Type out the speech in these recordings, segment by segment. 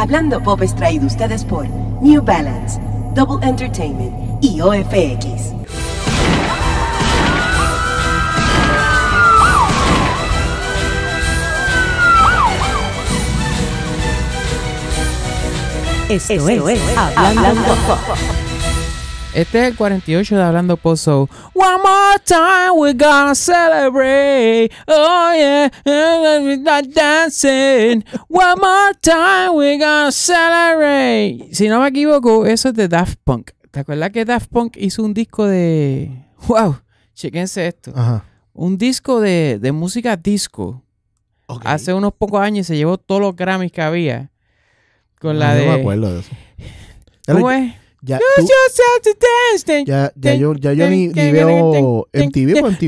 Hablando Pop es traído ustedes por New Balance, Double Entertainment y OFX. Esto, es, Hablando, este es el 48 de Hablando Pozo. One more time we gonna celebrate. Oh yeah, not dancing. One more time we gonna celebrate. Si no me equivoco, eso es de Daft Punk. ¿Te acuerdas que Daft Punk hizo un disco de. ¡Wow! Chequense esto. Ajá. Un disco de, música disco. Hace unos pocos años se llevó todos los Grammys que había. Con la de. No me acuerdo de eso. ¿Cómo es? Ya, ya, yo, ya yo ni, veo MTV, pues ¿Te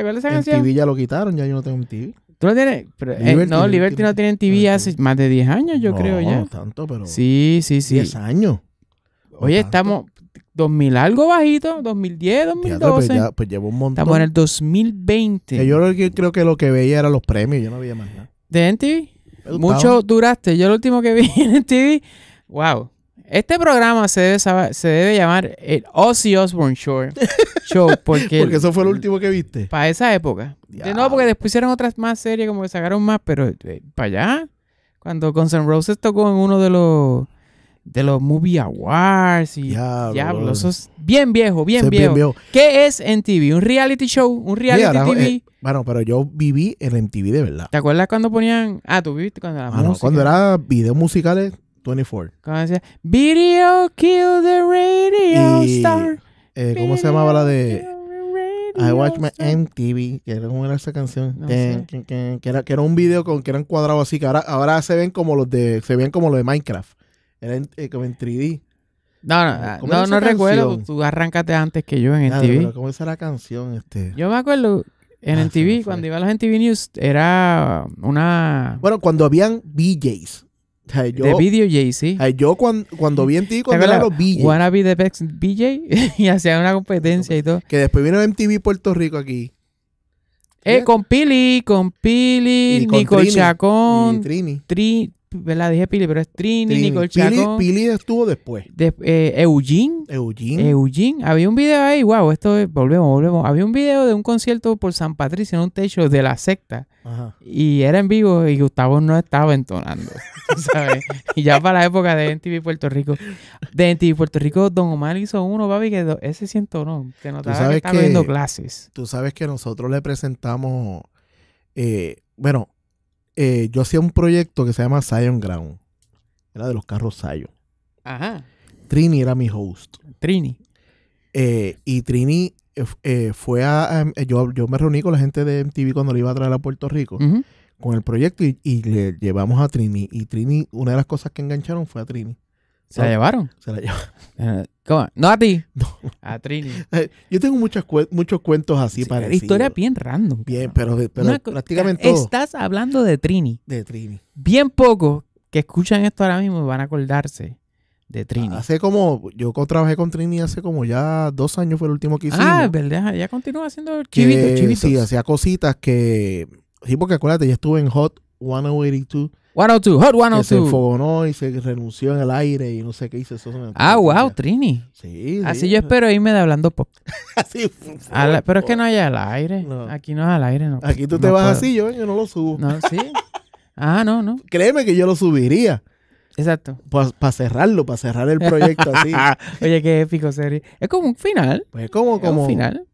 acuerdas de esa canción? MTV ya lo quitaron, ya yo no tengo TV ¿Tú lo tienes? Eh, no, Liberty no tiene MTV hace más de 10 años, yo creo ya. No, tanto, pero... Sí, sí, sí. 10 años. Oye, estamos... 2000 algo bajito, 2010, 2012. pues, ya, pues, llevo un montón. Estamos en el 2020. yo creo que, lo que veía eran los premios, yo no veía más nada. ¿De MTV? Mucho duraste. Yo lo último que vi en TV Wow. Este programa se debe, se debe llamar el Ozzy Osbourne Show. porque, eso fue el último que viste. Para esa época. No, porque después hicieron otras más series, como que sacaron más, pero eh, para allá. Cuando Guns Roses tocó en uno de los de los Movie Awards y bien viejo, bien, viejo. bien ¿Qué es MTV? ¿Un reality show? ¿Un reality TV? Eh, bueno, pero yo viví en MTV de verdad. ¿Te acuerdas cuando ponían... Ah, tú viviste cuando ah, No, cuando era videos musicales, 24. ¿Cómo decía? Video Kill the Radio Star. Eh, ¿Cómo se llamaba la de I Watch My MTV? Que era esa canción. que, era, que era un video con que eran cuadrados así, que ahora, ahora se ven como los de. Se ven como los de Minecraft. Era eh, como en 3D. No, no, no, recuerdo. Tú arrancaste antes que yo en MTV. ¿Cómo es la canción? Este? Yo me acuerdo en ah, MTV, cuando iba a los MTV News, era una. Bueno, cuando habían DJs de Video Jay, sí. Ay, yo cuando, vi en ti, cuando era los BJ. Wanna be the best BJ y hacían una competencia y todo. Que después vino MTV Puerto Rico aquí. Eh, con Pili, con Pili, Nico Chacón, Trini. Trini. ¿verdad? Dije Pili, pero es Trini, Nicol Nicole Pili, Pili estuvo después. De, eh, Eugene. Eugene. Había un video ahí, wow, esto volvemos, volvemos. Había un video de un concierto por San Patricio en un techo de la secta. Y era en vivo y Gustavo no estaba entonando, y ya para la época de NTV Puerto Rico. De NTV Puerto Rico, Don Omar hizo uno, papi, que ese siento no, que no estaba, viendo clases. Tú sabes que nosotros le presentamos, eh, bueno, eh, yo hacía un proyecto que se llama Sion Ground. Era de los carros Zion. Trini era mi host. Trini. Eh, y Trini eh, fue a... yo, yo, me reuní con la gente de MTV cuando le iba a traer a Puerto Rico con el proyecto y, y, le llevamos a Trini. Y Trini, una de las cosas que engancharon fue a Trini. ¿Se la llevaron? Se la llevaron. Eh, ¿Cómo? No a ti. A Trini. Eh, yo tengo muchos, muchos cuentos así para la Historia bien random. Bien, pero, prácticamente Estás hablando de Trini. De Trini. Bien pocos que escuchan esto ahora mismo van a acordarse de Trini. Hace como, yo trabajé con Trini hace como ya dos años fue el último que hicimos. Ah, verdad, ya continúa haciendo chivitos, chivitos. Sí, hacía cositas que, sí, porque acuérdate, yo estuve en Hot 182 102, Hot 102. se enfogonó oh y se renunció en el aire y no sé qué hice Eso ah, wow, Trini. Sí, Así yo espero irme de hablando pop. así Pero es que no hay al aire. Aquí no es al aire. No, Aquí tú te vas así, yo, yo no lo subo. No, sí. Ah, no, no. Créeme que yo lo subiría. Exacto. Pues, para cerrarlo, para cerrar el proyecto así. Oye, qué épico serio. Es como un final. Pues es como, como. un final.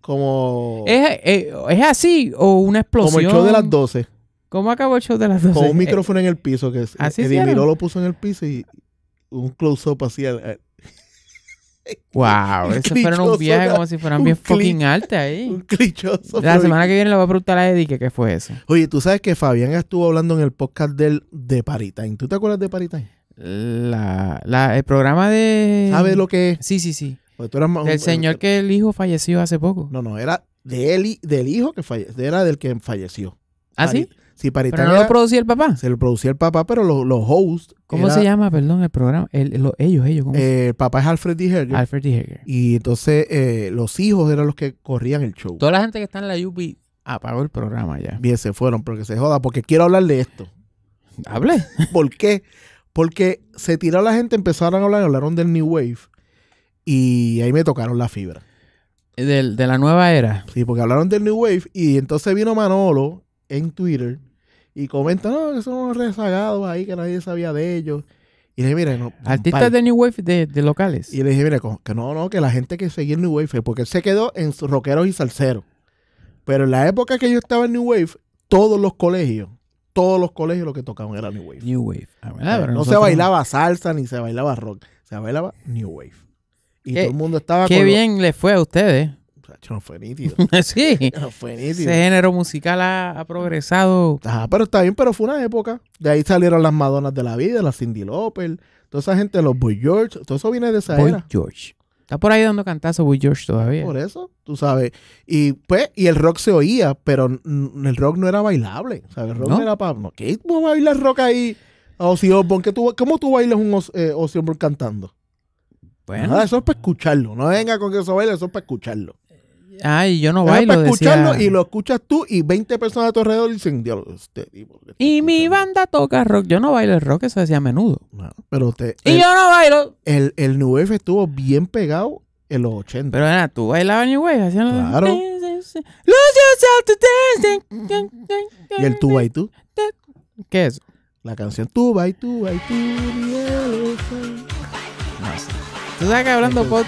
¿Es, eh, es, así o una explosión. Como el show de las 12. ¿Cómo acabó el show de las dos. Con un micrófono en el piso. que ¿Así eh, Eddie Miró lo puso en el piso y un close-up así al, al... Wow, esos fueron un viaje como si fueran bien fucking altos ahí. Un clichoso. La semana que viene le voy a preguntar a Eddie que qué fue eso. Oye, tú sabes que Fabián estuvo hablando en el podcast del de Paritime. ¿Tú te acuerdas de Paritime? La, la, el programa de. ¿Sabes lo que es? Sí, sí, sí. Pues el señor eh, que el hijo falleció hace poco. No, no, era de del hijo que falleció. Era del que falleció. ¿Ah, sí? pero no lo producía el papá. Se lo producía el papá, pero los hosts. ¿Cómo se llama, perdón, el programa? ellos, ellos. ¿cómo eh, el papá es Alfred D. Herger. Alfred D. Y entonces eh, los hijos eran los que corrían el show. Toda la gente que está en la UB apagó el programa ya. Bien, se fueron, porque se joda, porque quiero hablar de esto. Hable. ¿Por qué? Porque se tiró la gente, empezaron a hablar, hablaron del New Wave y ahí me tocaron la fibra. de la nueva era. Sí, porque hablaron del New Wave y entonces vino Manolo en Twitter y comentan, no, que son rezagados ahí que nadie sabía de ellos. Y le dije, mira, no, artistas de New Wave de, locales. Y le dije, mira, que no, no, que la gente que seguía New Wave, porque él se quedó en rockeros y salseros. Pero en la época que yo estaba en New Wave, todos los colegios, todos los colegios lo que tocaban era New Wave. New Wave. Ah, eh, no se bailaba salsa ni se bailaba rock, se bailaba New Wave. Y eh, todo el mundo estaba. Qué bien les fue a ustedes no fue nítido. sí. Ese género musical ha, progresado. Ajá, pero está bien, pero fue una época. De ahí salieron las Madonas de la Vida, las Cindy Lauper, toda esa gente, los Boy George, todo eso viene de esa Boy George. Está por ahí dando cantazo Boy George todavía. Por eso, tú sabes. Y pues, y el rock se oía, pero el rock no era bailable. El rock no, era para. ¿Qué? ¿Cómo bailar rock ahí? A Ozzy tú, ¿cómo tú bailas un eh, Ozzy cantando? Bueno. Nada, eso es para escucharlo. No venga con que eso baile, eso es para escucharlo. Ay, yo no bailo. Para escucharlo y lo escuchas tú y 20 personas a tu alrededor dicen, diablo, este y mi banda toca rock. Yo no bailo el rock, eso decía a menudo. pero te, y yo no bailo. El, el New Wave estuvo bien pegado en los 80. Pero era, tú bailabas New Wave. Hacían claro. Los... Y el Tuba y tú. ¿Qué es? La canción Tú y Tú, y tú. Tú sabes que hablando pot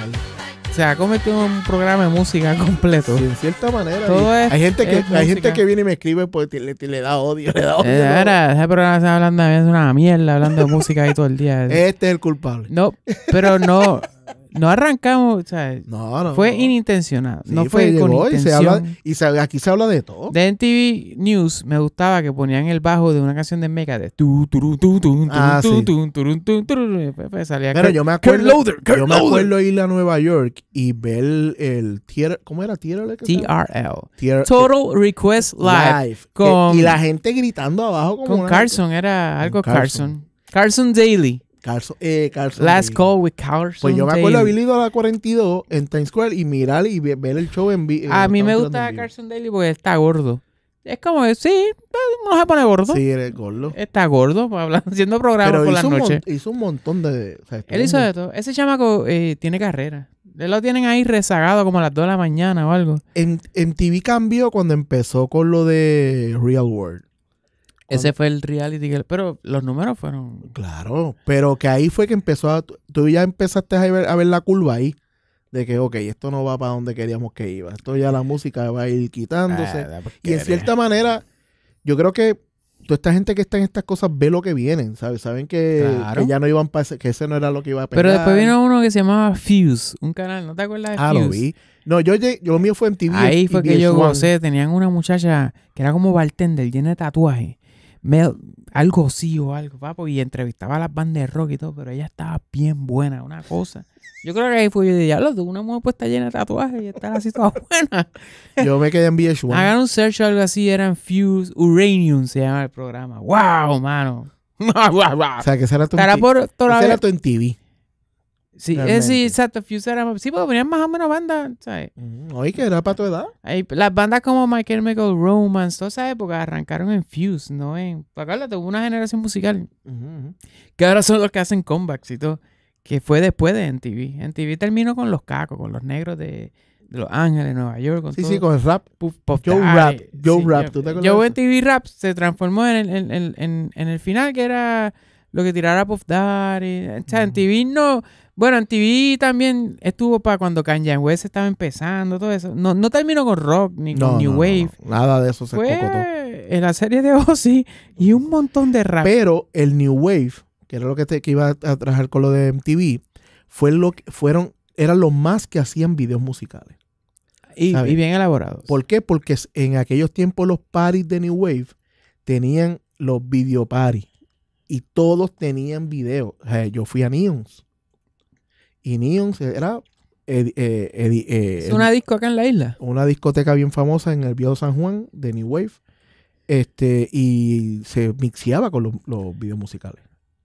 se ha convertido un programa de música completo. Sí, en cierta manera. hay gente que, hay gente que viene y me escribe porque le, da odio, le da eh, odio. ese programa se hablando es una mierda, hablando de música ahí todo el día. Este es el culpable. No, pero no, no arrancamos, o sea, fue inintencionado, no fue, con intención. Y, aquí se habla de todo. De MTV News me gustaba que ponían el bajo de una canción de Megadeth. Ah, sí. Pero yo me acuerdo, Loader, yo me acuerdo ir a Nueva York y ver el, ¿cómo era? Tierra. TRL. Total Request Live. y la gente gritando abajo como con Carson, era algo Carson. Carson Daily. Carlson, eh, Last Call with Carson. Pues yo me acuerdo haber ido a la 42 en Times Square y mirar y ver el show en eh, A mí me gusta Carson Daly porque está gordo. Es como, sí, no se pone gordo. Sí, eres gordo. Está gordo, pues, hablando, haciendo programas por noche noche. Hizo un montón de. O Él hizo de todo. Ese chamaco eh, tiene carrera. Él lo tienen ahí rezagado como a las 2 de la mañana o algo. En, en TV cambió cuando empezó con lo de Real World. Ese fue el reality, pero los números fueron... Claro, pero que ahí fue que empezó a... Tú ya empezaste a ver, a ver la curva ahí de que, ok, esto no va para donde queríamos que iba. Esto ya la música va a ir quitándose. Ah, y en cierta manera, yo creo que toda esta gente que está en estas cosas ve lo que vienen, ¿sabes? Saben que, ya no iban para ese, que ese no era lo que iba a pegar. Pero después vino uno que se llamaba Fuse, un canal, ¿no te acuerdas de Fuse? Ah, lo vi. No, yo, lo mío fue en TV. Ahí fue que yo gocé, tenían una muchacha que era como bartender, llena de tatuajes me, algo así o algo, papo, y entrevistaba a las bandas de rock y todo, pero ella estaba bien buena, una cosa. Yo creo que ahí fue yo de diablo, una mujer puesta llena de tatuajes y estaba así toda buena. Yo me quedé en VH1. Hagan un search o algo así, eran Fuse, Uranium se llama el programa. ¡Wow, mano! o sea, que será tu, por, todavía, tu en TV. Sí, eh, sí, exacto. Fuse era, sí, porque venían más o menos bandas, ¿sabes? Eh. oye, que era para tu edad. Pues, las bandas como Michael Chemical Romance, toda esa época arrancaron en Fuse, ¿no? En, acuérdate, tuvo una generación musical que ahora son los que hacen comebacks y todo, que fue después de MTV. MTV terminó con los cacos, con los negros de, de Los Ángeles, Nueva York. Con sí, sí, con el rap. Joe Rap. Joe Rap, ¿tú te acuerdas? Joe MTV Rap se transformó en en, en el final que era lo que tirara Puff Daddy. O sea, en TV no. Bueno, en TV también estuvo para cuando Kanye West estaba empezando, todo eso. No, no terminó con rock ni con New Wave. nada de eso se Fue en la serie de Ozzy y un montón de rap. Pero el New Wave, que era lo que, te, iba a trabajar con lo de MTV, fue lo fueron, eran los más que hacían videos musicales. Y, bien elaborados. ¿Por qué? Porque en aquellos tiempos los parties de New Wave tenían los video parties y todos tenían video. O sea, yo fui a Neons. Y Neons era. Eh, eh, eh, es una disco acá en la isla. Una discoteca bien famosa en el Viejo San Juan de New Wave. Este, y se mixeaba con los, los videos musicales.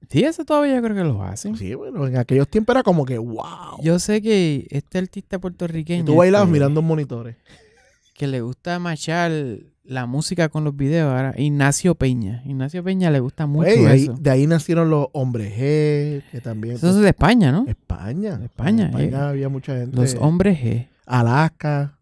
Sí, eso todavía creo que lo hacen. Sí, bueno, en aquellos tiempos era como que wow. Yo sé que este artista puertorriqueño. tú bailabas este, mirando monitores. Que le gusta machar la música con los videos ahora. Ignacio Peña. Ignacio Peña le gusta mucho de ahí nacieron los hombres G, que también... Eso es de pues, España, ¿no? España. España. Eh. había mucha gente. Los hombres G. Alaska,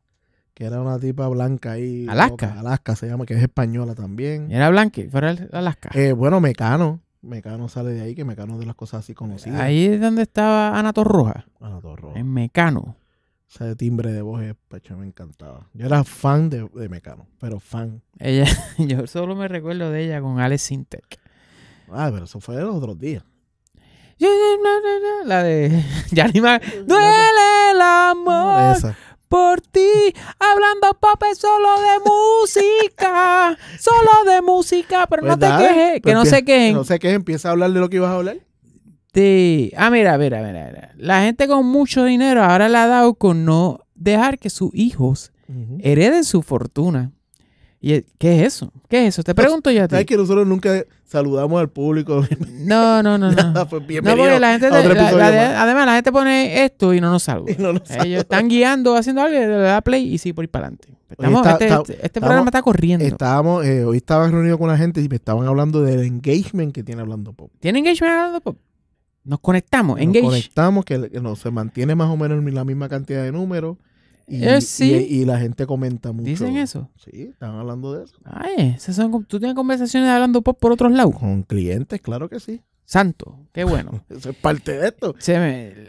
que era una tipa blanca ahí. ¿Alaska? Alaska se llama, que es española también. ¿Era blanca? ¿Fuera Alaska? Eh, bueno, Mecano. Mecano sale de ahí, que Mecano es de las cosas así conocidas. Ahí es donde estaba Ana Roja. Ana Roja. En Mecano de timbre de voz pecho me encantaba. Yo era fan de, de Mecano, pero fan. Ella, yo solo me recuerdo de ella con Alex Sintek. Ah, pero eso fue los otros días. La de ya Duele el amor por ti. Hablando pop solo de música. solo de música. Pero pues no te quejes. Que pues no se Que No sé qué. Empieza a hablar de lo que ibas a hablar ah, mira, mira, mira, mira. La gente con mucho dinero ahora la ha dado con no dejar que sus hijos hereden su fortuna. ¿Y qué es eso? ¿Qué es eso? Te pregunto ya. a ¿Sabes que nosotros nunca saludamos al público? No, no, no. no. además, la gente pone esto y no nos saluda. Ellos están guiando, haciendo algo, le da play y sí, por ir para adelante. Este, este, este, programa está corriendo. Estábamos, eh, hoy estaba reunido con la gente y me estaban hablando del engagement que tiene Hablando Pop. ¿Tiene engagement Hablando Pop? Nos conectamos, engage. Nos conectamos, que, no, se mantiene más o menos la misma cantidad de números. Eh, y, y, la gente comenta mucho. ¿Dicen eso? Sí, están hablando de eso. Ay, son, tú tienes conversaciones hablando por, otros lados. Con clientes, claro que sí. Santo, qué bueno. eso es parte de esto.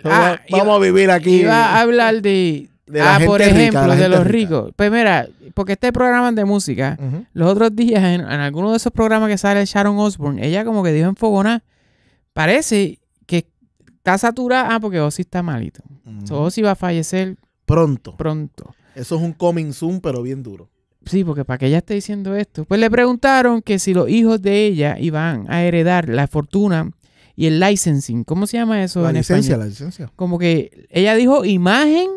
Ah, vamos a vivir aquí. va a hablar de, la ah, por ejemplo, de los ricos. Pues mira, porque este programa de música, los otros días en, en, alguno de esos programas que sale Sharon Osbourne, ella como que dijo en Fogona, parece Está saturada, ah, porque Ozzy está malito. Uh va a fallecer pronto. Pronto. Eso es un coming soon, pero bien duro. Sí, porque para que ella esté diciendo esto. Pues le preguntaron que si los hijos de ella iban a heredar la fortuna y el licensing. ¿Cómo se llama eso? La licencia, la licencia. Como que ella dijo imagen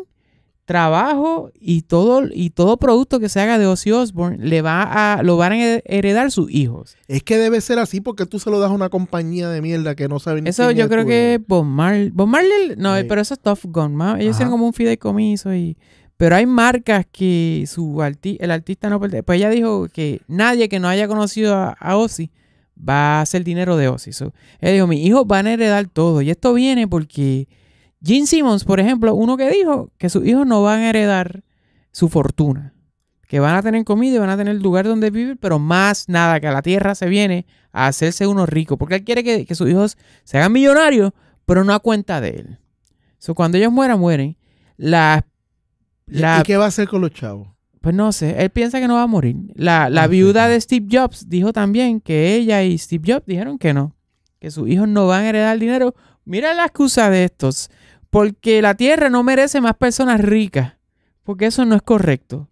trabajo y todo, y todo producto que se haga de Ozzy Osbourne le va a, lo van a heredar sus hijos. Es que debe ser así porque tú se lo das a una compañía de mierda que no sabe ni Eso yo creo que es Bob Marley. Bob no, pero eso es Tough Gone. Ellos tienen como un fideicomiso y... Pero hay marcas que su el artista no Pues ella dijo que nadie que no haya conocido a, Ozzy va a hacer dinero de Ozzy. ella dijo, mis hijos van a heredar todo. Y esto viene porque Gene Simmons, por ejemplo, uno que dijo que sus hijos no van a heredar su fortuna, que van a tener comida y van a tener lugar donde vivir, pero más nada, que a la tierra se viene a hacerse uno rico, porque él quiere que, sus hijos se hagan millonarios, pero no a cuenta de él. cuando ellos mueran, mueren. La, ¿Y qué va a hacer con los chavos? Pues no sé, él piensa que no va a morir. La, viuda de Steve Jobs dijo también que ella y Steve Jobs dijeron que no, que sus hijos no van a heredar dinero. Mira la excusa de estos porque la tierra no merece más personas ricas, porque eso no es correcto.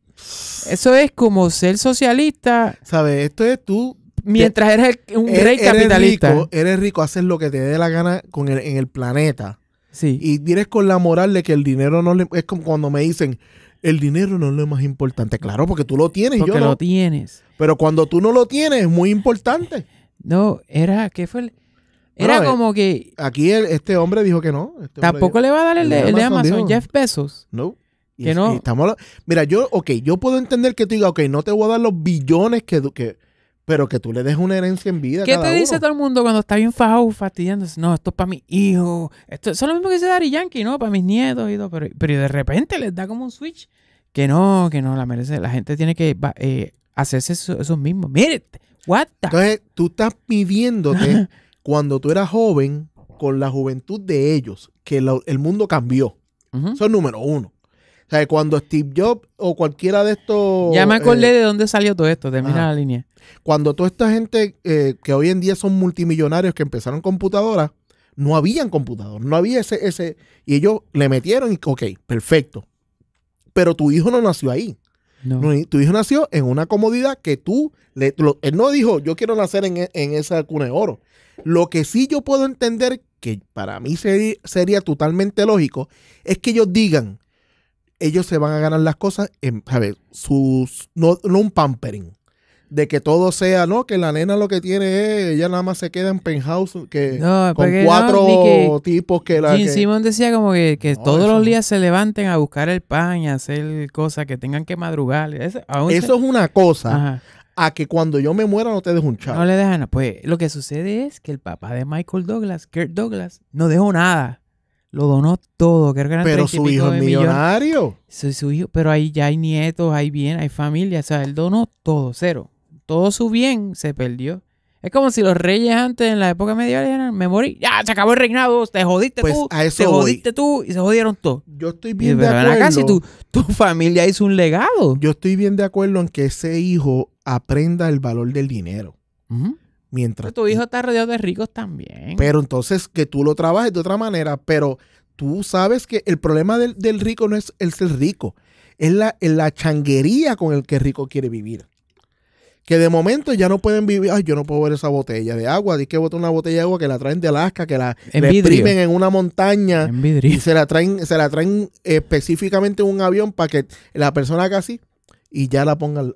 Eso es como ser socialista. ¿Sabes? Esto es tú. Mientras eres un e-, rey capitalista. Eres rico, eres rico, haces lo que te dé la gana con el, en el planeta. Sí. Y tienes con la moral de que el dinero no le. Es como cuando me dicen, el dinero no es lo más importante. Claro, porque tú lo tienes yo. lo tienes. Pero cuando tú no lo tienes, es muy importante. No, era. ¿Qué fue el.? Era como que. Aquí este hombre dijo que no. Este tampoco le va a dar el, de Amazon, Jeff Bezos. No. que no. mira, yo, ok, yo puedo entender que tú digas, ok, no te voy a dar los billones que, que pero que tú le des una herencia en vida. ¿Qué te dice todo el mundo cuando está bien fajado, fastidiándose? No, esto es para mi hijo Esto, es lo mismo que dice Dari Yankee, ¿no? Para mis nietos y todo. Pero, pero de repente les da como un switch que no, que no la merece. La gente tiene que eh, hacerse eso, mismos. mismo. Mire, what Entonces, tú estás pidiéndote. cuando tú eras joven con la juventud de ellos, que el mundo cambió. Eso es número uno. O sea, cuando Steve Jobs o cualquiera de estos... Ya me acordé eh, de dónde salió todo esto, termina la línea. Cuando toda esta gente eh, que hoy en día son multimillonarios que empezaron computadoras, no habían computadoras, no había ese, ese... Y ellos le metieron y, ok, perfecto. Pero tu hijo no nació ahí tu hijo nació en una comodidad que tú, le, él no dijo, yo quiero nacer en, e, en, esa cuna de oro. Lo que sí yo puedo entender, que para mí sería, sería totalmente lógico, es que ellos digan, ellos se van a ganar las cosas en, a ver, sus, no un pampering de que todo sea, no, que la nena lo que tiene es, ella nada más se queda en penthouse que con cuatro tipos que la... Simon decía como que, todos los días se levanten a buscar el pan y hacer cosas que tengan que madrugar. Eso, es una cosa. A que cuando yo me muera no te dejo un chat. No le dejan. Pues lo que sucede es que el papá de Michael Douglas, Kurt Douglas, no dejó nada. Lo donó todo. pero su hijo es millonario. su hijo, pero ahí ya hay nietos, hay bien, hay familia. O sea, él donó todo, cero todo su bien se perdió. Es como si los reyes antes, en la época medieval, dijeran, me morí, ya, se acabó el reinado, te jodiste pues tú, te jodiste tú y se jodieron todos. Yo estoy bien de acuerdo. Acá, tu, familia hizo un legado. Yo estoy bien de acuerdo en que ese hijo aprenda el valor del dinero. Mientras tu hijo está rodeado de ricos también. Pero entonces que tú lo trabajes de otra manera, pero tú sabes que el problema del, rico no es el ser rico, es la, la changuería con el que el rico quiere vivir que de momento ya no pueden vivir, ay, yo no puedo ver esa botella de agua, di que bota una botella de agua que la traen de Alaska, que la en en una montaña y se la traen, se la traen específicamente en un avión para que la persona haga así y ya la pongan.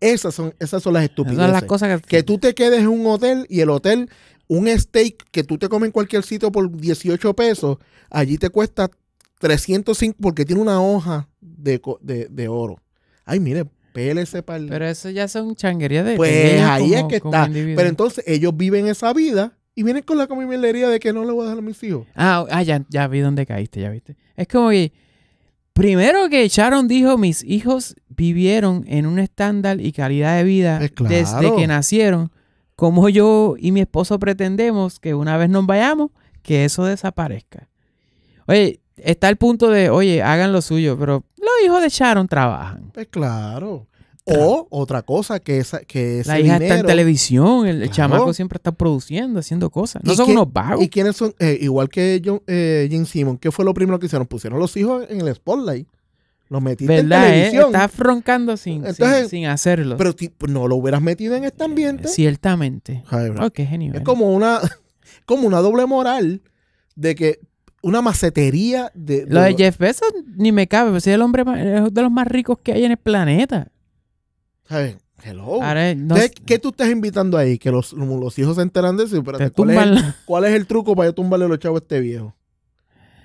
Esas son, esas son las estupideces. que... tú te quedes en un hotel y el hotel, un steak que tú te comes en cualquier sitio por 18 pesos, allí te cuesta 305 porque tiene una hoja de, de, de oro. Ay, mire, para Pero eso ya son changuerías de... Pues ahí es que está. Pero entonces ellos viven esa vida y vienen con la comimilería de que no le voy a dejar a mis hijos. Ah, ah ya, vi dónde caíste, ya viste. Es como que... Primero que echaron dijo, mis hijos vivieron en un estándar y calidad de vida pues desde que nacieron. Como yo y mi esposo pretendemos que una vez nos vayamos, que eso desaparezca. Oye, está el punto de, oye, hagan lo suyo, pero hijos de Sharon trabajan. Pues claro. O otra cosa que es que La hija está en televisión, el, chamaco siempre está produciendo, haciendo cosas. No son unos vagos. ¿Y quiénes son? Eh, igual que Jim eh, Simon, ¿qué fue lo primero que hicieron? Pusieron los hijos en el spotlight. Los metiste en eh, televisión. Eh? Está froncando sin, hacerlo. Pero pues, no lo hubieras metido en este ambiente. Ciertamente. Ay, genial. Es como una, como una doble moral de que una macetería de, los Lo de Jeff Bezos ni me cabe, pero pues, si es el hombre de los más ricos que hay en el planeta. sabes hello. ¿Qué tú estás invitando ahí? Que los, hijos se enteran de eso. Espérate, ¿cuál, es el, truco para yo tumbarle los chavos a este viejo?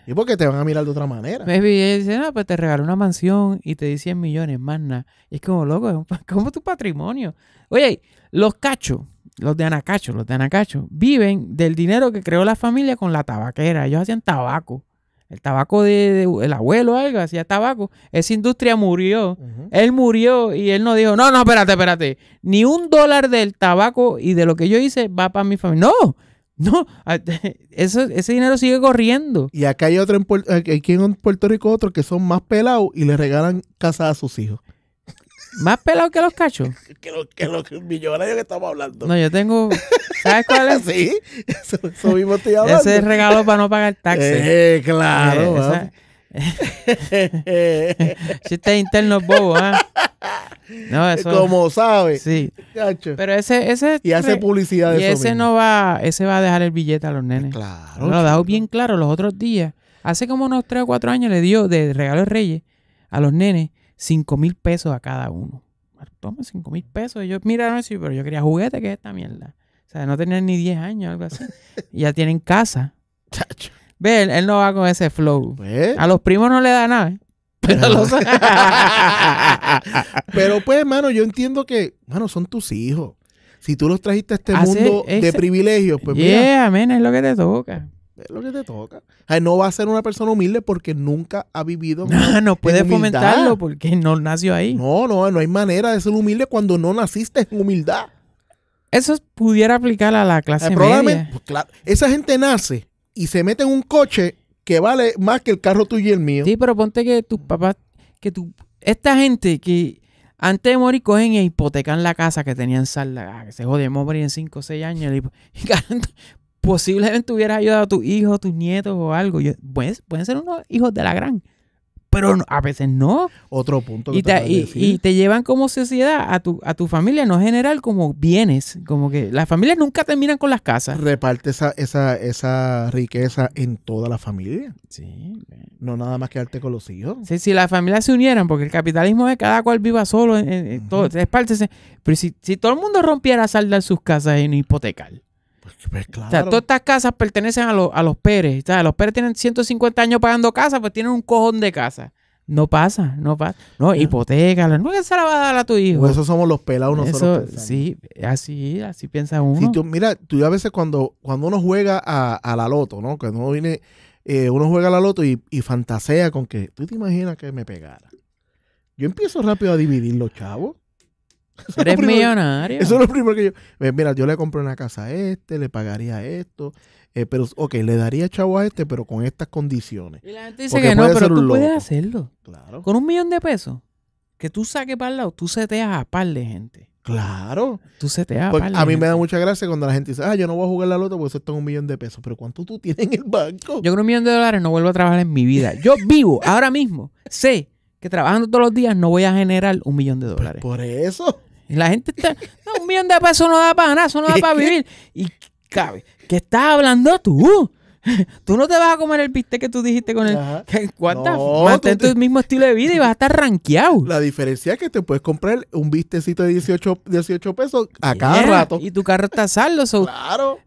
Y porque te van a mirar de otra manera. Baby, dice, no, pues te regaló una mansión y te di 100 millones, manna es como, loco, es como tu patrimonio. Oye, los cachos los de Anacacho, los de Anacacho, viven del dinero que creó la familia con la tabaquera. Ellos hacían tabaco. El tabaco de, abuelo el abuelo algo hacía tabaco. Esa industria murió. Él murió y él no dijo, no, no, espérate, espérate. Ni un dólar del tabaco y de lo que yo hice va para mi familia. No, no, ah, ese dinero sigue corriendo. Y acá hay otro eh, aquí en Puerto Rico, otro que son más pelados y le regalan casa a sus hijos. ¿Más pelado que los cachos? que, los, que millonarios que estamos hablando. No, yo tengo. ¿Sabes cuál es? sí, eso, eso mismo estoy hablando. Ese es regalo para no pagar taxi. Eh, claro. Eh, esa, interno internos bobo, ¿ah? No, eso, Como sabes. Sí. Cacho. Pero ese, ese. Y hace publicidad de y eso ese no va, ese va a dejar el billete a los nenes. Eh, claro. Lo lo dado bien claro los otros días. Hace como unos 3 o 4 años le dio de regalo de Reyes a los nenes 5 mil pesos a cada uno. Toma 5 mil pesos. Ellos miraron sí, pero yo quería juguete, que es esta mierda. O sea, no tener ni 10 años, algo así. Y ya tienen casa. Chacho. Ve, él, no va con ese flow. Pues. A los primos no le da nada. ¿eh? Pero, pues, hermano, yo entiendo que, mano, son tus hijos. Si tú los trajiste a este mundo de privilegios, pues yeah, mira. amén, es lo que te toca es lo que te toca. no va a ser una persona humilde porque nunca ha vivido. No, no puede fomentarlo porque no nació ahí. No, no, no hay manera de ser humilde cuando no naciste en humildad. Eso pudiera aplicar a la clase eh, media. Pues, esa gente nace y se mete en un coche que vale más que el carro tuyo y el mío. Sí, pero ponte que tus papás, que tú, esta gente que antes de morir cogen e hipotecan la casa que tenían salda, ah, que se por morir en 5 o 6 años. Y, posiblemente hubieras ayudado a tus hijos, tus nietos o algo. Pues, pueden ser unos hijos de la gran. Pero a veces no. Otro punto que y te, y, y, te llevan como sociedad a tu, familia, no general, como bienes. Como que las familias nunca terminan con las casas. Reparte esa, esa, riqueza en toda la familia. Sí. No nada más quedarte con los hijos. Sí, si las familias se unieran, porque el capitalismo es cada cual viva solo, en, eh, eh, todo, Pero si, todo el mundo rompiera a saldar sus casas en hipotecar. Pues o sea, todas estas casas pertenecen a, los Pérez. los Pérez tienen 150 años pagando casa, pues tienen un cojón de casa. No pasa, no pasa. No, eh. hipoteca, no que se la va a dar a tu hijo. Pues eso somos los pelados nosotros. sí, así, así piensa uno. mira, tú a veces cuando, cuando uno juega a, la loto, ¿no? que uno viene, eh, uno juega a la loto y, y fantasea con que, tú te imaginas que me pegara. Yo empiezo rápido a dividir los chavos. Eres millonario. Eso es lo primero que yo. Eh, mira, yo le compré una casa a este, le pagaría esto. Eh, pero, ok, le daría chavo a este, pero con estas condiciones. Y la gente dice que no, pero tú puedes hacerlo. Claro. Con un millón de pesos que tú saques para el lado, tú seteas a par de gente. Claro. Tú seteas a pues, par A mí me da mucha gracia cuando la gente dice, ah, yo no voy a jugar la lota porque eso está en un millón de pesos. Pero ¿cuánto tú tienes en el banco? Yo con un millón de dólares no vuelvo a trabajar en mi vida. Yo vivo ahora mismo. Sé que trabajando todos los días no voy a generar un millón de pues, dólares. por eso. Y La gente está. un millón de pesos no da para nada, eso no da para vivir. Y cabe, ¿qué estás hablando tú? Tú no te vas a comer el bistec que tú dijiste con el. ¿Cuántas? Mantén tu mismo estilo de vida y vas a estar ranqueado. La diferencia es que te puedes comprar un bistecito de 18, 18 pesos a cada rato. Y tu carro está saldo. So... claro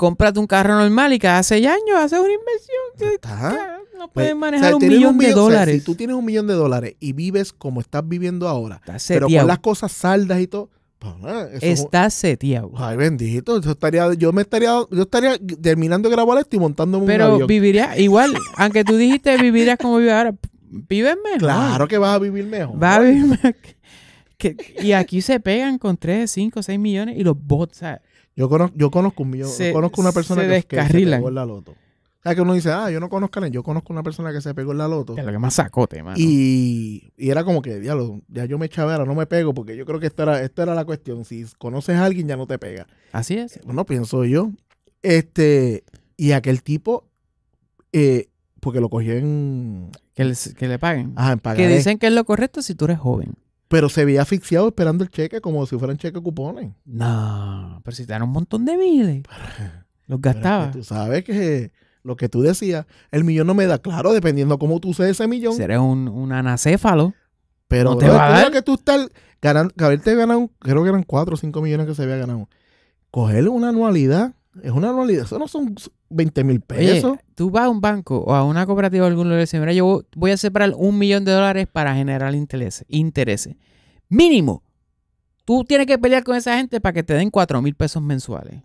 cómprate un carro normal y cada seis años haces una inversión. Ah, ah, no pues, puedes manejar un, millón de dólares. si tú tienes un millón de dólares y vives como estás viviendo ahora, pero con las cosas saldas y todo. Pues, ah, estás setiao. Ay, bendito. estaría, yo me estaría, yo estaría terminando de grabar esto y montando un avión. Pero viviría igual, aunque tú dijiste vivirías como vives ahora, vives mejor. Claro que vas a vivir mejor. Va a vivir mejor. y aquí se pegan con 3, 5, 6 millones y los bots. Yo conozco, yo conozco, conozco una persona que, se pegó en la loto. O sea, que uno dice, ah, yo no conozco a alguien, yo conozco una persona que se pegó en la loto. Es que más sacote, Y, era como que, ya yo me echaba ahora no me pego, porque yo creo que esta era, esta era la cuestión. Si conoces a alguien, ya no te pega. Así es. Eh, no pienso yo. Este, y aquel tipo, eh, porque lo cogió en... Que, le paguen. Ajá, Que dicen que es lo correcto si tú eres joven pero se veía asfixiado esperando el cheque como si fueran cheque cupones. No, pero si te dan un montón de miles. los gastaba. Tú sabes que lo que tú decías, el millón no me da claro, dependiendo cómo tú uses ese millón. Si un, anacéfalo. Pero no te va a dar? que tú estás ganando, que haberte ganado, creo que eran 4 o 5 millones que se había ganado. Coger una anualidad es una anualidad. Eso no son 20 mil pesos. tú vas a un banco o a una cooperativa o algún lugar y yo voy a separar un millón de dólares para generar intereses. intereses. Mínimo. Tú tienes que pelear con esa gente para que te den 4 mil pesos mensuales.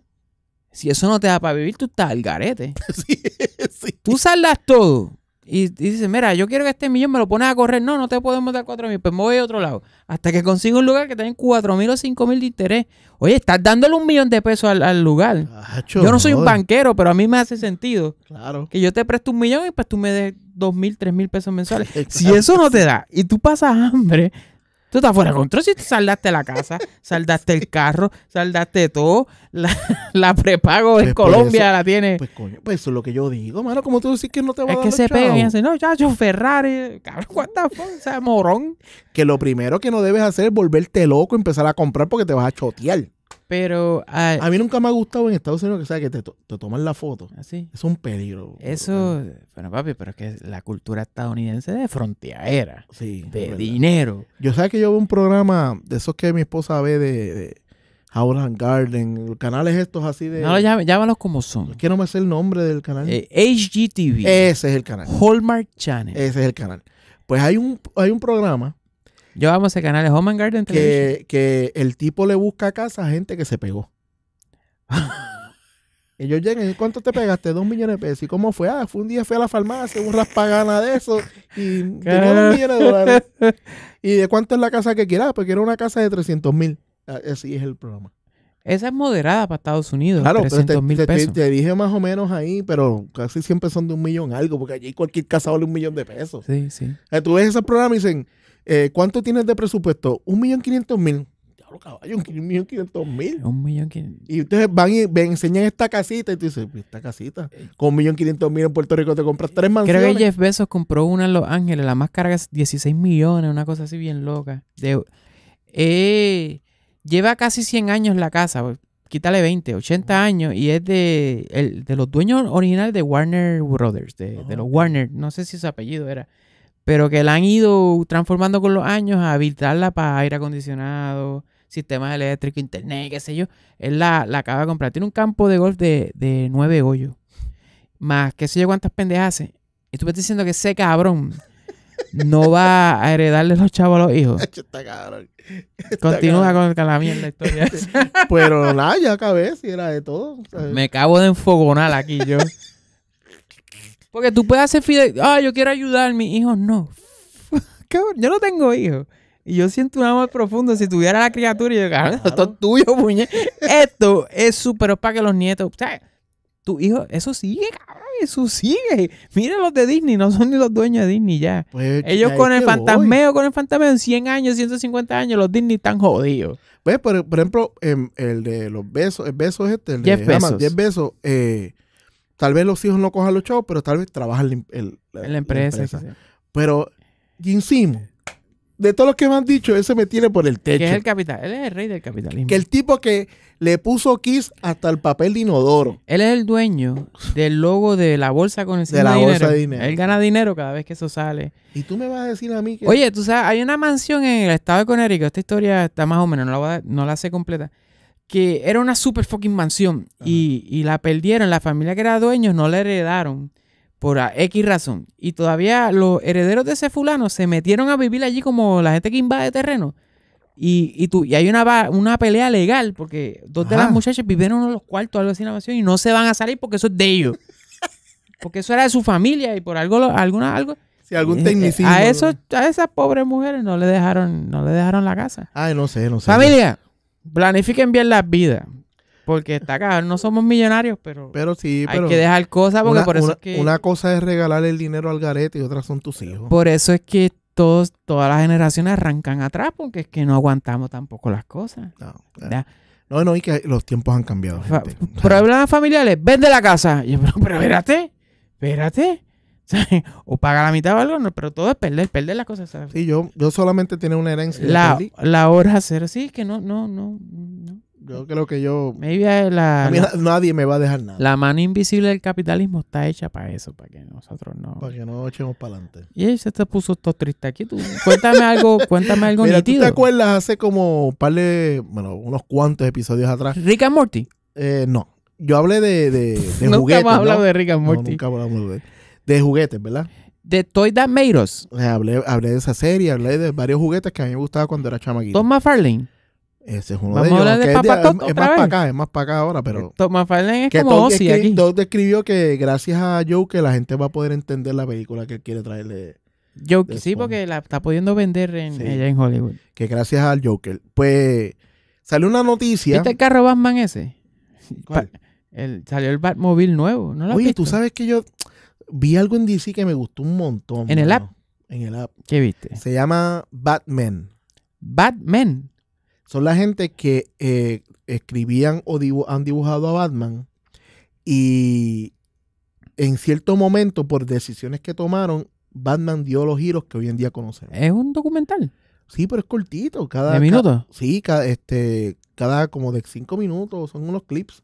Si eso no te da para vivir, tú estás al garete. Tú saldas todo y, dices, mira, yo quiero que este millón me lo pones a correr. No, no te podemos dar cuatro mil. Pues me voy a otro lado. Hasta que consiga un lugar que tenga cuatro mil o cinco mil de interés. Oye, estás dándole un millón de pesos al, lugar. yo no soy un banquero, pero a mí me hace sentido. Claro. Que yo te presto un millón y pues tú me des dos mil, tres mil pesos mensuales. Si eso no te da y tú pasas hambre, Tú estás fuera de control si tú saldaste la casa, saldaste el carro, saldaste todo. La, la prepago en pues, Colombia la tiene. Pues coño, pues eso es lo que yo digo, mano. Como tú decís que no te va a dar Es que se pegan y no, chacho, Ferrari. Cabrón, ¿cuánta morón. Que lo primero que no debes hacer es volverte loco, empezar a comprar porque te vas a chotear. Pero. Ah, a mí nunca me ha gustado en Estados Unidos que, sea, que te, te, toman la foto. Así. ¿Ah, es un peligro. Eso. Bueno, papi, pero es que la cultura estadounidense de frontera. De dinero. Yo sé que yo veo un programa de esos que mi esposa ve de, de Garden, canales estos así de. No, llámalos como son. Es que no me hace el nombre del canal. HGTV. Eh, Ese es el canal. Hallmark Channel. Ese es el canal. Pues hay un, hay un programa yo amo ese canal, es Home and Garden Que, el tipo le busca casa a gente que se pegó. Y Ellos llegan, ¿cuánto te pegaste? Dos millones de pesos. ¿Y cómo fue? Ah, fue un día fui a la farmacia, un raspagana de eso, y tenía dos millones de dólares. ¿Y de cuánto es la casa que quieras? Porque era una casa de 300 mil. Ah, así es el programa. Esa es moderada para Estados Unidos. Claro, 300 te, Te, dije más o menos ahí, pero casi siempre son de un millón algo, porque allí cualquier casa vale un millón de pesos. Sí, sí. Eh, tú ves ese programa y dicen, eh, ¿Cuánto tienes de presupuesto? Un millón quinientos mil. caballo, un millón quinientos mil. millón Y ustedes van y me enseñan esta casita y tú dices, pues, esta casita, eh, con un millón quinientos mil en Puerto Rico te compras tres mansiones. Creo que Jeff Bezos compró una en Los Ángeles, la más cara es 16 millones, una cosa así bien loca. Eh, lleva casi 100 años la casa, pues, quítale 20, 80 años, y es de, de los dueños originales de Warner Brothers, de, de los Warner, no sé si su apellido era pero que la han ido transformando con los años a habilitarla para aire acondicionado, sistemas eléctricos, internet, qué sé yo. Él la, la acaba de comprar. Tiene un campo de golf de, nueve hoyos. Más qué sé yo cuántas pendejas hace. Y diciendo que ese cabrón no va a heredarle los chavos a los hijos. Continúa con la mierda historia. Pero la ya acabé, si era de todo. Me acabo de enfogonar aquí yo. Porque tú puedes hacer fide Ah, yo quiero ayudar, a mi hijo no. yo no tengo hijos. Y yo siento un amor profundo. Si tuviera la criatura, y yo, ah, esto es tuyo, puñe. Esto es súper para que los nietos. O sea, tu hijo, eso sigue, cabrón, eso sigue. Mira los de Disney, no son ni los dueños de Disney ya. Pues, Ellos con el fantasmeo, con el fantasmeo, en 100 años, 150 años, los Disney están jodidos. Pues, por, por ejemplo, em, el de los besos, el beso este, el de 10 Besos. eh, Tal vez los hijos no cojan los chavos, pero tal vez trabajan en la empresa. Pero Jim de todo lo que me han dicho, ese me tiene por el techo. Que es el capital. Él es el rey del capitalismo. Que el tipo que le puso Kiss hasta el papel de inodoro. Él es el dueño del logo de la bolsa con el de la bolsa de dinero. Él gana dinero cada vez que eso sale. Y tú me vas a decir a mí que. Oye, tú sabes, hay una mansión en el estado de Connecticut. Esta historia está más o menos, no la, no la sé completa que era una super fucking mansión y, la perdieron. La familia que era dueños no la heredaron por X razón. Y todavía los herederos de ese fulano se metieron a vivir allí como la gente que invade terreno. Y, tú, y hay una, una pelea legal porque dos de las muchachas vivieron en los cuartos algo así en la mansión y no se van a salir porque eso es de ellos. porque eso era de su familia y por algo, alguna, algo. algún eh, tecnicismo. A, esos, a esas pobres mujeres no le dejaron, no le dejaron la casa. Ay, no sé, no sé. Familia, planifiquen bien las vidas. Porque está acá, no somos millonarios, pero, pero sí, hay que dejar cosas porque una, por eso que... Una cosa es regalar el dinero al garete y otra son tus hijos. Por eso es que todos, todas las generaciones arrancan atrás porque es que no aguantamos tampoco las cosas. No, no, y que los tiempos han cambiado. Gente. Problemas familiares, vende la casa. Yo, pero espérate, espérate o paga la mitad o algo, pero todo es perder, perder las cosas. Sí, yo, yo solamente tiene una herencia. La, la hora cero, sí, que no, no, no. Yo creo que yo. a mí nadie me va a dejar nada. La mano invisible del capitalismo está hecha para eso, para que nosotros no. Para que no echemos para adelante. Y se te puso todo triste aquí. Tú, cuéntame algo, cuéntame algo te acuerdas hace como un par de, bueno, unos cuantos episodios atrás? ¿Rick and Morty? Eh, no. Yo hablé de, de, de nunca Hemos hablado de Rick and Morty. nunca hablamos de de juguetes, ¿verdad? De Toy That Made Us. hablé, hablé de esa serie, hablé de varios juguetes que a mí me gustaba cuando era chamaquito. Tom McFarlane. Ese es uno de ellos. A es, es, más para acá, es más para acá ahora, pero. Eh, Tom McFarlane es que como Que aquí. Todd describió que gracias a Joker la gente va a poder entender la película que quiere traerle. Joker, sí, porque la está pudiendo vender en, en Hollywood. Que gracias al Joker. Pues salió una noticia. ¿Viste el carro Batman ese? ¿Cuál? El, salió el Batmobile nuevo, ¿no Oye, tú sabes que yo Vi algo en DC que me gustó un montón. ¿En el app? En el app. ¿Qué viste? Se llama Batman. Batman. Son la gente que eh, escribían o han dibujado a Batman y en cierto momento, por decisiones que tomaron, Batman dio los giros que hoy en día conocemos. Es un documental. Sí, pero es cortito. Cada, ¿De minutos? sí, este, cada como de cinco minutos son unos clips.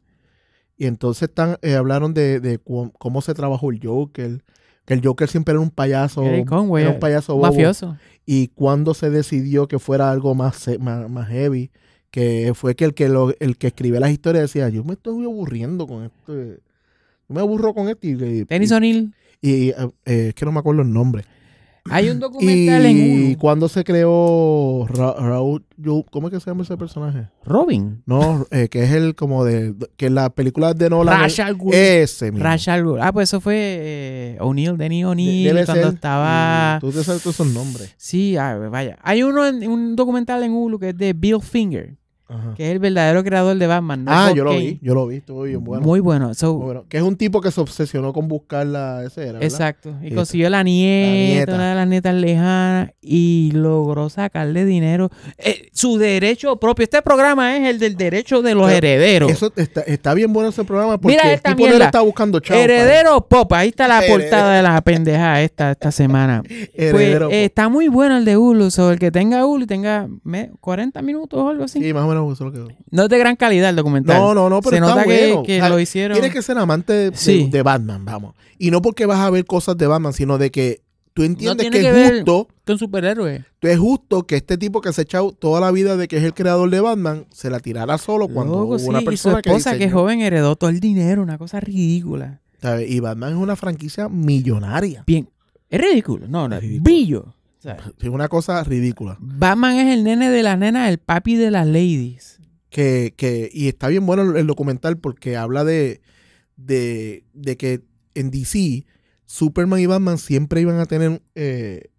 Y entonces están, eh, hablaron de, cómo se trabajó el Joker, que el Joker siempre era un payaso, un payaso mafioso. Y cuando se decidió que fuera algo más, más, heavy, que fue que el que lo, el que escribe las historias decía, yo me estoy aburriendo con esto, yo me aburro con esto. Y, O'Neill. Y, eh, es que no me acuerdo el nombre. Hay un documental en Hulu ¿Y cuándo se creó Raúl? ¿Cómo es que se llama ese personaje? Robin. No, eh, que es el como de. Que en película película de Nolan. Rachel Ese mismo. Rachel Gould. Ah, pues eso fue eh, O'Neill, Denny O'Neill, cuando estaba. Tú te sabes todos esos nombres. Sí, ah, vaya. Hay uno en, un documental en Hulu que es de Bill Finger que es el verdadero creador de Batman. Ah, yo lo vi, yo lo vi, estuvo bien bueno. Muy bueno. Que es un tipo que se obsesionó con buscar la Exacto. Y, este, consiguió la nieta, la nieta, una de las nietas lejanas, y logró sacarle dinero. Eh, su derecho propio. Este programa es el del derecho de los herederos. Eso está, bien bueno ese programa porque el tipo no está buscando chavos. Heredero Pop, ahí está la portada de la pendejadas esta, esta semana. Pues, Heredero eh, está muy bueno el de Hulu, sobre el que tenga Hulu tenga 40 minutos o algo así. más no es de gran calidad el documental. No, no, no, pero Se que, ah, lo hicieron... Tienes que ser amante de, Batman, vamos. Y no porque vas a ver cosas de Batman, sino de que tú entiendes que, es justo... superhéroe. Tú es justo que este tipo que se ha echado toda la vida de que es el creador de Batman, se la tirara solo cuando una persona y su esposa, que, es joven heredó todo el dinero, una cosa ridícula. Y Batman es una franquicia millonaria. Bien. Es ridículo. No, no. Billo. Es una cosa ridícula. Batman es el nene de la nena, el papi de las ladies. Que, que, y está bien bueno el, documental porque habla de, de, que en DC, Superman y Batman siempre iban a tener eh,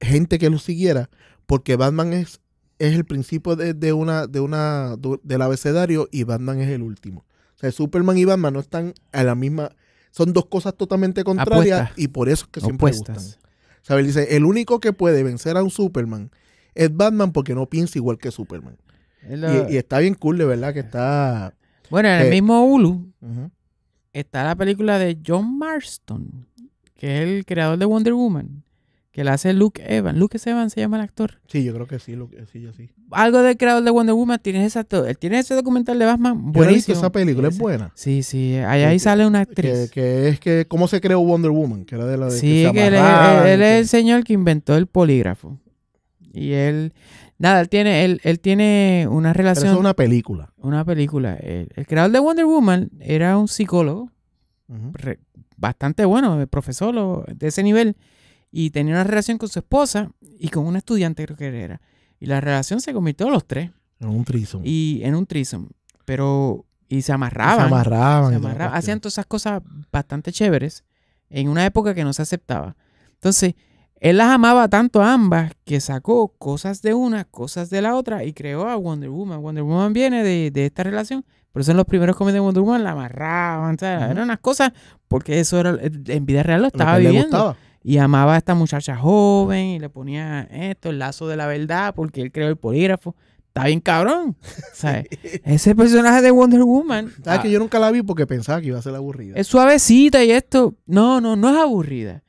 gente que los siguiera, porque Batman es, es el principio de, una, de una, del abecedario y Batman es el último. O sea, Superman y Batman no están a la misma, son dos cosas totalmente contrarias y por eso es que siempre sea, él dice, el único que puede vencer a un Superman es Batman porque no piensa igual que Superman. Y, está bien cool, de verdad, que eh. está... Bueno, en el eh, mismo Hulu está la película de John Marston, que es el creador de Wonder Woman que la hace Luke Evans. Luke Evans se llama el actor. Sí, yo creo que sí, Algo del creador de Wonder Woman, tienes esa, tiene ese documental de Batman, buenísimo. esa película, es buena. Sí, sí, ahí, ahí eh, sale una actriz. Que, es que, ¿cómo se creó Wonder Woman? Que era de la de Sí, que, él, es, él, es el señor que inventó el polígrafo. Y él, nada, él tiene, él, él tiene una relación. Pero es una película. Una película. El, creador de Wonder Woman era un psicólogo, bastante bueno, profesor de ese nivel y tenía una relación con su esposa y con una estudiante, creo que era. Y la relación se convirtió a los tres. En un trisom. Y en un trisom. Pero, y se amarraban. Se amarraban. Hacían todas esas cosas bastante chéveres en una época que no se aceptaba. Entonces, él las amaba tanto a ambas que sacó cosas de una, cosas de la otra y creó a Wonder Woman. Wonder Woman viene de, esta relación. Por eso en los primeros cómics de Wonder Woman la amarraban, Eran unas cosas porque eso era en vida real lo estaba lo y amaba a esta muchacha joven y le ponía esto, el lazo de la verdad, porque él creó el polígrafo. Está bien cabrón. ¿sabes? Ese personaje de Wonder Woman. ¿Sabes que ah. yo nunca la vi porque pensaba que iba a ser aburrida? Es suavecita y esto. No, no, no es aburrida.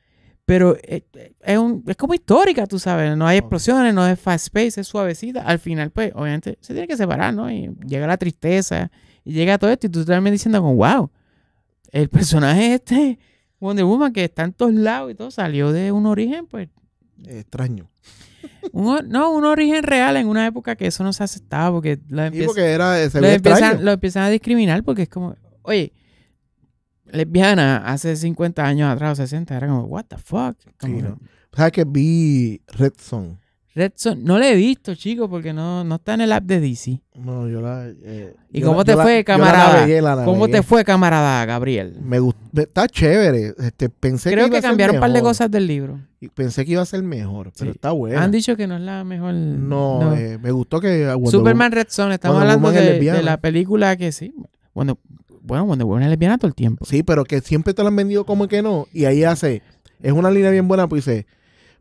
Pero eh, eh, es, un, es como histórica, tú sabes. No hay explosiones, no es fast space, es suavecita. Al final, pues, obviamente, se tiene que separar, ¿no? Y llega la tristeza y llega todo esto. Y tú también diciendo, wow, el personaje este Wonder Woman, que está en todos lados y todo, salió de un origen, pues. Extraño. no, un origen real en una época que eso no se aceptaba, porque, la lo, empiezan, a discriminar porque es como, oye, lesbiana hace 50 años atrás o 60, era como, what the fuck. que vi Red Zone? Red no la he visto, chico, porque no, no está en el app de DC. No, yo la. Eh, ¿Y cómo te fue, camarada? ¿Cómo te fue, camarada, Gabriel? Me está chévere. Este, pensé Creo que, iba cambiaron a ser un par de cosas del libro. pensé que iba a ser mejor, pero está bueno. Han dicho que no es la mejor. No, eh, me gustó que. Superman Red Son, estamos hablando de, la película que sí. Bueno, bueno, Wonder Woman es lesbiana todo el tiempo. Sí, pero que siempre te lo han vendido como que no. Y ahí hace. Es una línea bien buena, pues dice.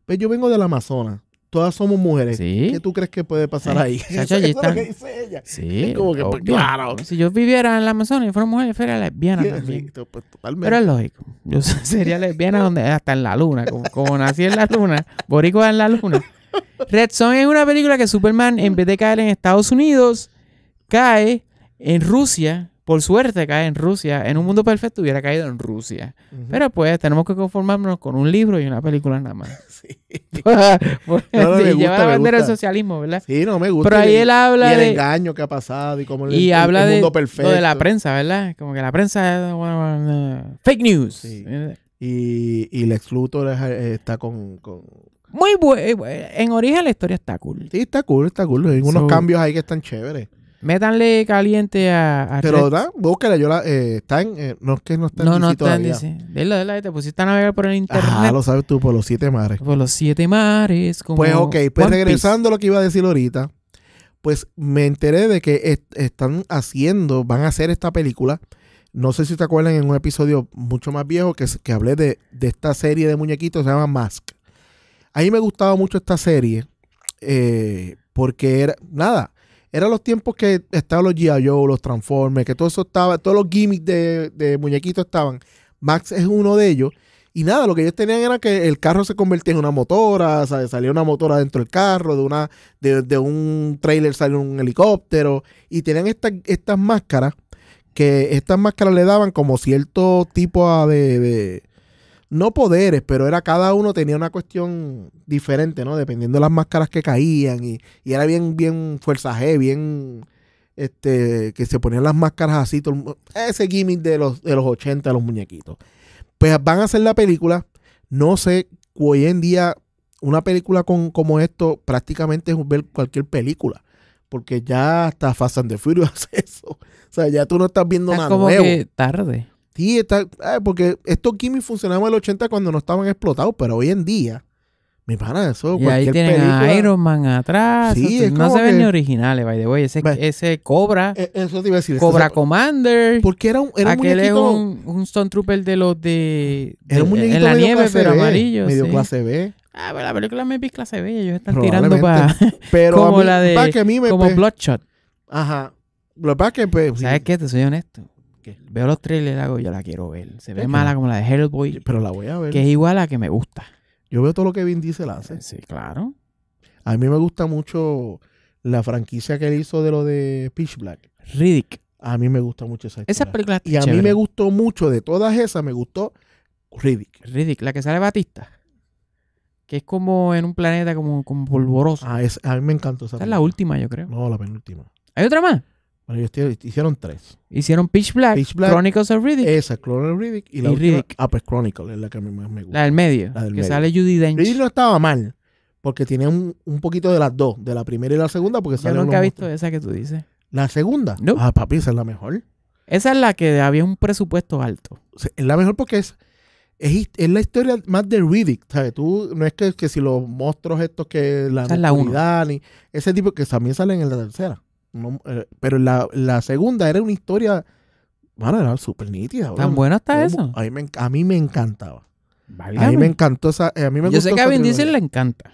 Pues yo vengo del Amazonas todas somos mujeres. ¿Qué tú crees que puede pasar ahí? Chacho, eso, está. es lo que dice ella. Sí. Es como que, pues, claro. Si yo viviera en la Amazonia... y fuera mujer, fuera lesbiana también. pues, totalmente. Pero es lógico. Yo sería lesbiana donde, hasta en la luna. Como, nací en la luna, boricua en la luna. Red Son es una película que Superman, en vez de caer en Estados Unidos, cae en Rusia por suerte cae en Rusia. En un mundo perfecto hubiera caído en Rusia. Pero pues tenemos que conformarnos con un libro y una película nada más. Sí. Pues, pues, lleva la bandera del socialismo, ¿verdad? Sí, no me gusta. Pero ahí él habla y el engaño que ha pasado y cómo y el, habla mundo de, perfecto. Lo de la prensa, ¿verdad? Como que la prensa es fake news. Y, y Lex Luthor eh, está con, Muy bueno. Eh, en origen la historia está cool. Sí, está cool, está cool. Hay unos cambios ahí que están chéveres. Métanle caliente a. Pero ¿verdad? búscala, yo la. están, eh, está en. Eh, no es que no está en no, no está en DC. te pusiste a navegar por el internet. Ah, lo sabes tú, por los siete mares. Por los siete mares. Como pues ok, pues regresando a lo que iba a decir ahorita, pues me enteré de que están haciendo, van a hacer esta película. No sé si te acuerdan en un episodio mucho más viejo que, que hablé de, de esta serie de muñequitos, se llama Mask. A mí me gustaba mucho esta serie eh, porque era, nada, eran los tiempos que estaban los G.I. los Transformers, que todo eso estaba, todos los gimmicks de, de muñequitos estaban. Max es uno de ellos. Y nada, lo que ellos tenían era que el carro se convertía en una motora, salía una motora dentro del carro, de una de, un trailer salió un helicóptero y tenían estas máscaras que estas máscaras le daban como cierto tipo de no poderes, pero era cada uno tenía una cuestión diferente, ¿no? Dependiendo de las máscaras que caían y, era bien, bien fuerza G, bien, este, que se ponían las máscaras así, todo, ese gimmick de los, de los 80, los muñequitos. Pues van a hacer la película, no sé, hoy en día una película con, como esto prácticamente es ver cualquier película porque ya hasta Fast and the Furious hace eso. O sea, ya tú no estás viendo es nada como Que tarde. Sí, está, eh, porque estos gimmicks funcionaban en los 80 cuando no estaban explotados, pero hoy en día, mi pana, eso. Y ahí tienen a Iron Man atrás. no se ven ni originales, by the way. Ese, ese Cobra. Eh, eso te iba a decir. Cobra Commander. Porque era un. Era aquel es un, Stone Trooper de los de. era un muñequito en la nieve, pero amarillo. Medio clase B. Ah, pero la película me pica clase B. Ellos están tirando para. pero como la de. Que a mí me como Bloodshot. Ajá. Lo que pasa es que. Pues, ¿Sabes qué? Te soy honesto Veo los trailers y hago, yo la quiero ver. Se ve mala como la de Hellboy. Pero la voy a ver. Que es igual a la que me gusta. Yo veo todo lo que Vin Diesel eh, hace. Sí, claro. A mí me gusta mucho la franquicia que él hizo de lo de Pitch Black. Riddick. A mí me gusta mucho esa Esa Y a mí me gustó mucho, de todas esas, me gustó Riddick. Riddick, la que sale Batista. Que es como en un planeta como, como polvoroso. Ah, a mí me encantó esa. es la última, yo creo. No, la penúltima. ¿Hay otra más? Bueno, hicieron tres. Hicieron Pitch Black, Chronicles of Riddick. Esa, Chronicles of Riddick. Y la y Riddick. Ah, pues, Chronicles es la que a mí más me gusta. La del medio, que sale Judy Dench. Riddick no estaba mal, porque tiene un, poquito de las dos, de la primera y la segunda, porque sale Yo nunca he visto esa que tú dices. ¿La segunda? No. Ah, papi, esa es la mejor. Esa es la que había un presupuesto alto. Es la mejor porque es... la historia más de Riddick, ¿sabes? Tú, no es que, si los monstruos estos que la, esa la ni ese tipo que también sale en la tercera. Eh, pero la, segunda era una historia, bueno, era súper nítida. ¿Tan bueno buena está eso? A mí me, encantaba. A mí me encantó esa. Eh, Yo sé que a Vin Diesel le encanta.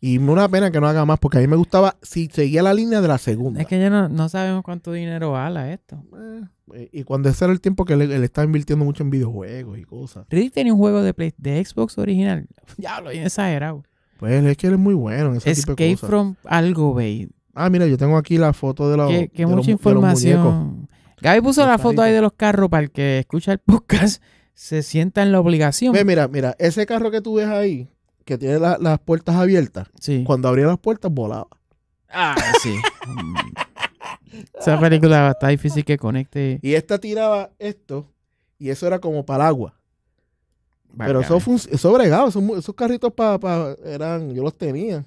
Y una pena que no haga más, porque a mí me gustaba si seguía la línea de la segunda. Es que ya no, sabemos cuánto dinero vale esto. Eh, y cuando ese era el tiempo que le, estaba invirtiendo mucho en videojuegos y cosas. Riddick tenía un juego de, Play, de Xbox original. ya Diablo, esa exagerado. Pues es que él es muy bueno en ese Escape tipo de cosas. from algo, babe. Ah, mira, yo tengo aquí la foto de la. Que, mucha información. Gaby puso la foto ahí de los carros para el que escucha el podcast se sienta en la obligación. Ve, mira, mira, ese carro que tú ves ahí, que tiene las puertas abiertas, cuando abría las puertas volaba. Ah, sí. Esa película está difícil que conecte. Y esta tiraba esto, y eso era como el agua. Pero eso, fue bregaba, esos, carritos para eran, yo los tenía.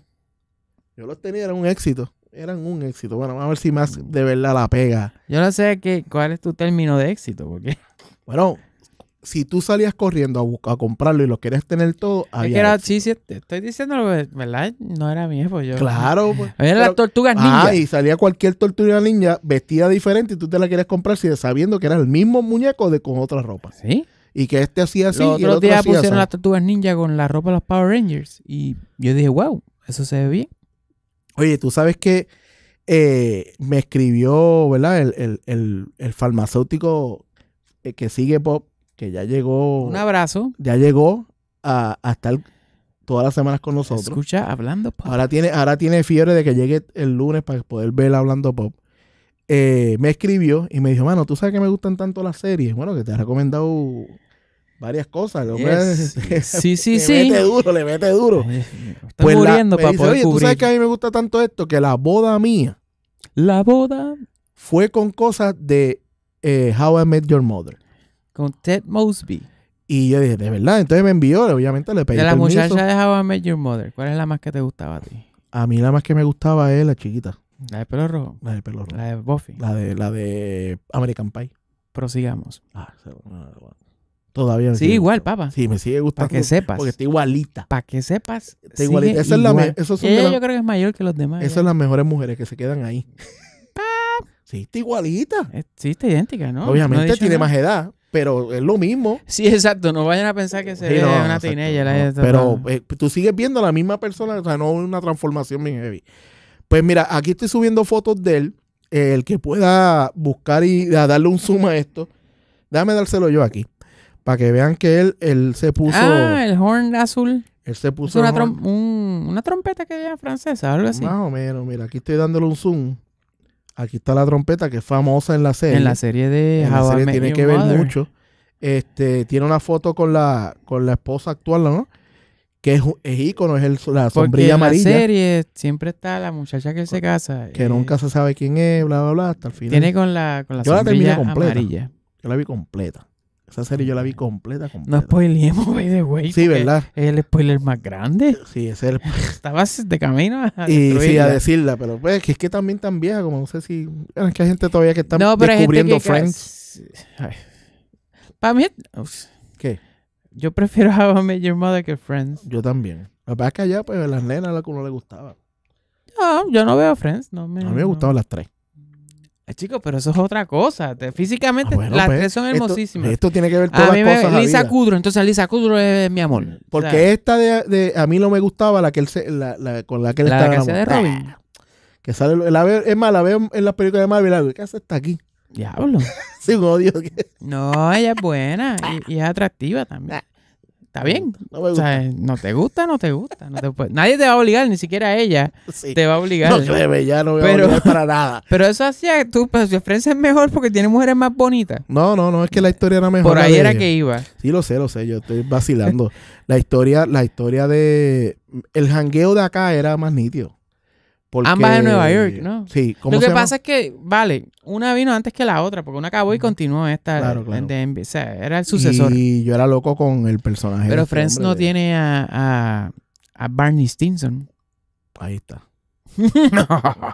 Yo los tenía, era un éxito eran un éxito. Bueno, vamos a ver si más de verdad la pega. Yo no sé qué, cuál es tu término de éxito, porque. Bueno, si tú salías corriendo a, buscar, comprarlo y lo querías tener todo, había. era, sí, sí, te estoy diciendo, ¿verdad? No era mi hijo, yo. Claro, pues. Había las tortugas ninja. Ah, y salía cualquier tortuga ninja vestida diferente y tú te la querías comprar sabiendo que era el mismo muñeco de con otra ropa. Sí. Y que este hacía así. Los y otros días pusieron las tortugas ninja con la ropa de los Power Rangers. Y yo dije, wow, eso se ve bien. Oye, tú sabes que eh, me escribió, ¿verdad? El, farmacéutico eh, que sigue Pop, que ya llegó. Un abrazo. Ya llegó a, estar todas las semanas con nosotros. Escucha hablando pop. Ahora tiene, ahora tiene fiebre de que llegue el lunes para poder verla hablando pop. Eh, me escribió y me dijo, mano, tú sabes que me gustan tanto las series. Bueno, que te ha recomendado varias cosas. Sí, sí, sí, le mete duro, le mete duro. Está pues muriendo para poder Oye, tú sabes que a mí me gusta tanto esto que la boda mía. La boda. Fue con cosas de eh, How I Met Your Mother. Con Ted Mosby. Y yo dije, de verdad, entonces me envió, obviamente le pedí. De la muchacha de How I Met Your Mother, ¿cuál es la más que te gustaba a ti? A mí la más que me gustaba es la chiquita. La de pelo rojo. La de pelo rojo. La de Buffy. La de, American Pie. Prosigamos. Ah, bueno. Todavía Sí, igual, papá papa. Sí, me sigue gustando. Para que sepas. Porque está igualita. Para que sepas. Está igualita. Esa es la Ella yo creo que es mayor que los demás. esas son las mejores mujeres que se quedan ahí. sí, está igualita. Sí, está idéntica, ¿no? Obviamente tiene más edad, pero es lo mismo. Sí, exacto. No vayan a pensar que se una tinella. Eh, pero eh, tú sigues viendo la misma persona, o sea, no una transformación bien heavy. Pues mira, aquí estoy subiendo fotos de él. Eh, el que pueda buscar y darle un zoom a esto, déjame dárselo yo aquí. Para que vean que él, él se puso. Ah, el horn azul. Él se puso. una, trompeta que es francesa, algo así. Más o menos, mira, aquí estoy dándole un zoom. Aquí está la trompeta que es famosa en la serie. En la serie de en la serie tiene que ver mucho. Este, tiene una foto con la, con la esposa actual, ¿no? que es, es ícono, es el, la sombrilla Porque en la serie siempre está la muchacha que se casa. Que eh, nunca se sabe quién es, bla, bla, bla, hasta el final. Tiene con la, con la sombrilla amarilla. Yo la vi completa. Esa serie yo la vi completa, completa. No spoilemos, wey, de wey. Sí, ¿verdad? Es el spoiler más grande. Sí, es el. Estabas de camino a Y sí, a decirla, pero pues, que es que también tan vieja, como no sé si. Es que hay gente todavía que está no, pero descubriendo Friends. Para mí. ¿Qué? Yo prefiero a Major Mother que Friends. Yo también. La verdad es que allá, pues, las nenas a la que uno le gustaba. No, yo no veo Friends. No me, a mí me gustaban las tres. Eh, chicos, pero eso es otra cosa. físicamente, ah, las pues, tres son hermosísimas. Esto, tiene que ver todas a mí me, cosas Lisa Kudrow, entonces Lisa Kudrow es, mi amor. Porque esta de, A mí no me gustaba la que él la, con la que él la estaba. La de Robin. que sale. La veo, es más, la veo en las películas de Marvel. ¿Qué hace esta aquí? Diablo. sin odio. no, ella es buena y es atractiva también. Ah está bien. No, me gusta. O sea, no te gusta, no te gusta. Nadie te va a obligar, ni siquiera ella te va a obligar. No llueve, ya no voy a obligar para nada. Pero eso hacía, que tú, pues tu es mejor porque tiene mujeres más bonitas. No, no, no, es que la historia era mejor. Por ahí era que iba. Sí, lo sé, lo sé, yo estoy vacilando. la historia, la historia de. El jangueo de acá era más nítido. Ambas de Nueva York, ¿no? Sí. Lo que pasa es que, vale, una vino antes que la otra, porque una acabó y continuó esta claro, claro. De O sea, era el sucesor. Y yo era loco con el personaje. Pero este Friends no tiene a, Barney Stinson. Ahí está.